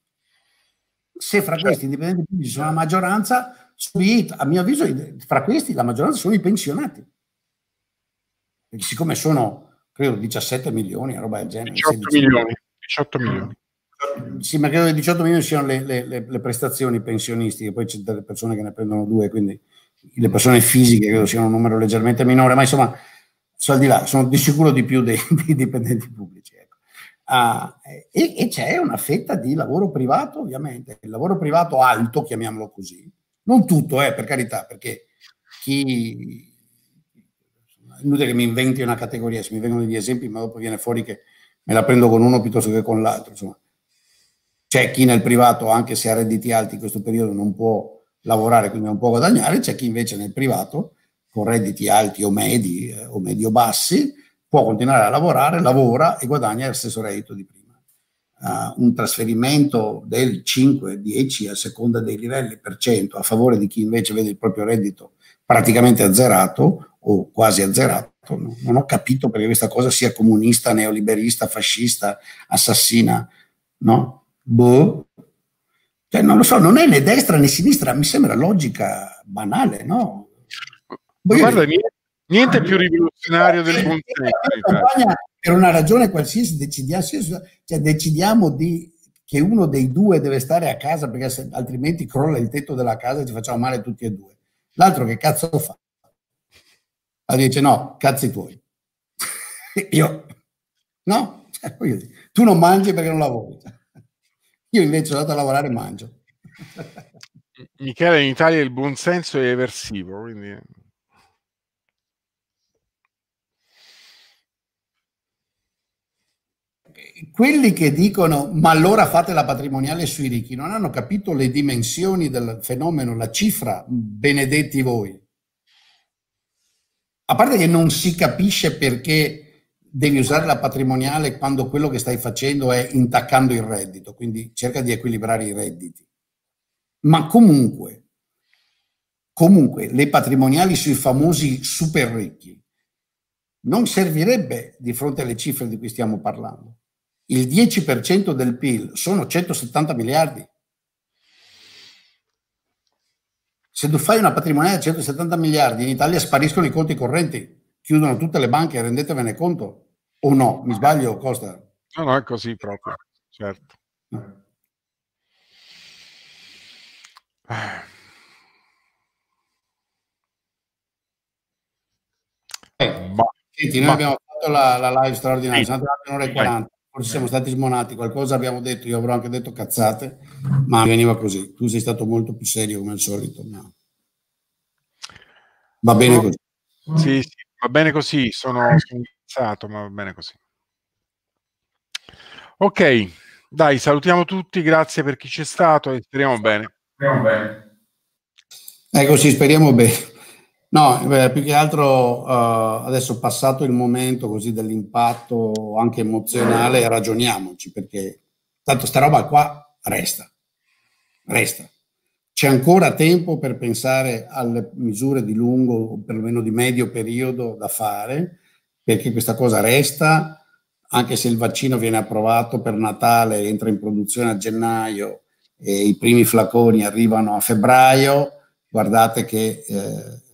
Se fra questi certo. indipendenti ci sono la maggioranza, subito, a mio avviso, fra questi la maggioranza sono i pensionati. Perché siccome sono, credo, 17 milioni, roba del genere. 18 milioni. 18 milioni. Sì, ma credo che 18 milioni siano le, le, le, le prestazioni pensionistiche, poi c'è delle persone che ne prendono due, quindi le persone fisiche credo siano un numero leggermente minore, ma insomma, al di là, sono di sicuro di più dei, dei dipendenti pubblici. Ecco. Ah, e, e c'è una fetta di lavoro privato, ovviamente, il lavoro privato alto, chiamiamolo così, non tutto, eh, per carità, perché chi... È inutile che mi inventi una categoria, se mi vengono degli esempi, ma dopo viene fuori che me la prendo con uno piuttosto che con l'altro. Insomma. C'è chi nel privato, anche se ha redditi alti in questo periodo, non può lavorare, quindi non può guadagnare, c'è chi invece nel privato, con redditi alti o medi eh, o medio-bassi, può continuare a lavorare, lavora e guadagna lo stesso reddito di prima uh, un trasferimento del 5-10 a seconda dei livelli per cento a favore di chi invece vede il proprio reddito praticamente azzerato o quasi azzerato. No? Non ho capito perché questa cosa sia comunista, neoliberista, fascista, assassina, no? Boh. Cioè, non lo so, non è né destra né sinistra, mi sembra logica banale, no? Guarda, niente, niente ah, più rivoluzionario del consenso. Eh, per una ragione qualsiasi cioè decidiamo di, che uno dei due deve stare a casa perché se, altrimenti crolla il tetto della casa e ci facciamo male tutti e due. L'altro che cazzo fa? Allora dice no, cazzi tuoi. Io no, cioè, tu non mangi perché non lavori. Io invece sono andato a lavorare e mangio. Michele, in Italia il buonsenso è eversivo, quindi quelli che dicono ma allora fate la patrimoniale sui ricchi non hanno capito le dimensioni del fenomeno, la cifra, benedetti voi. A parte che non si capisce perché devi usare la patrimoniale quando quello che stai facendo è intaccando il reddito, quindi cerca di equilibrare i redditi. Ma comunque, comunque le patrimoniali sui famosi super ricchi non servirebbe di fronte alle cifre di cui stiamo parlando il 10% del PIL sono 170 miliardi. Se tu fai una patrimoniale di 170 miliardi, in Italia spariscono i conti correnti, chiudono tutte le banche, rendetevene conto. O no, mi sbaglio, Costa? No, no, è così proprio, certo. Eh, bah, senti, noi bah. abbiamo fatto la, la live straordinaria, sì. sono andati un'ora e 40 forse siamo eh. stati smonati, qualcosa abbiamo detto, io avrò anche detto cazzate, ma veniva così. Tu sei stato molto più serio come al solito. No. Va bene no. così. Sì, sì, va bene così, sono pensato, ma va bene così. Ok, dai, salutiamo tutti, grazie per chi c'è stato e speriamo bene. Speriamo bene. Ecco, ci speriamo bene. No, beh, più che altro uh, adesso passato il momento così dell'impatto anche emozionale, ragioniamoci perché tanto sta roba qua resta, resta. C'è ancora tempo per pensare alle misure di lungo o perlomeno di medio periodo da fare perché questa cosa resta, anche se il vaccino viene approvato per Natale, entra in produzione a gennaio e i primi flaconi arrivano a febbraio, guardate che... Eh,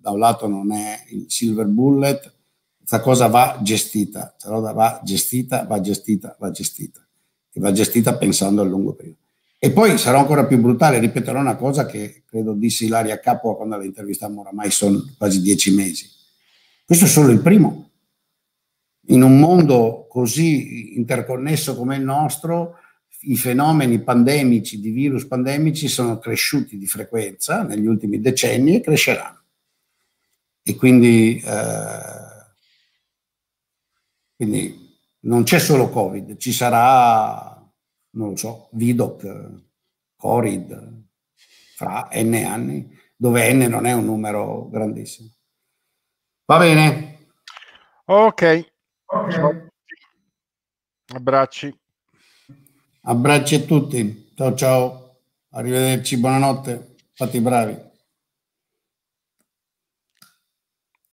da un lato non è il silver bullet, questa cosa va gestita, questa cosa va gestita, va gestita, va gestita, e va gestita pensando a lungo periodo. E poi sarò ancora più brutale, ripeterò una cosa che credo dissi Ilaria Capua quando la intervistammo oramai sono quasi dieci mesi. Questo è solo il primo. In un mondo così interconnesso come il nostro, i fenomeni pandemici, di virus pandemici, sono cresciuti di frequenza negli ultimi decenni e cresceranno. E quindi, eh, quindi non c'è solo Covid, ci sarà, non lo so, Vidoc, Corid, fra N anni, dove N non è un numero grandissimo. Va bene? Ok. okay. Abbracci. Abbracci a tutti. Ciao ciao. Arrivederci, buonanotte. Fatti bravi.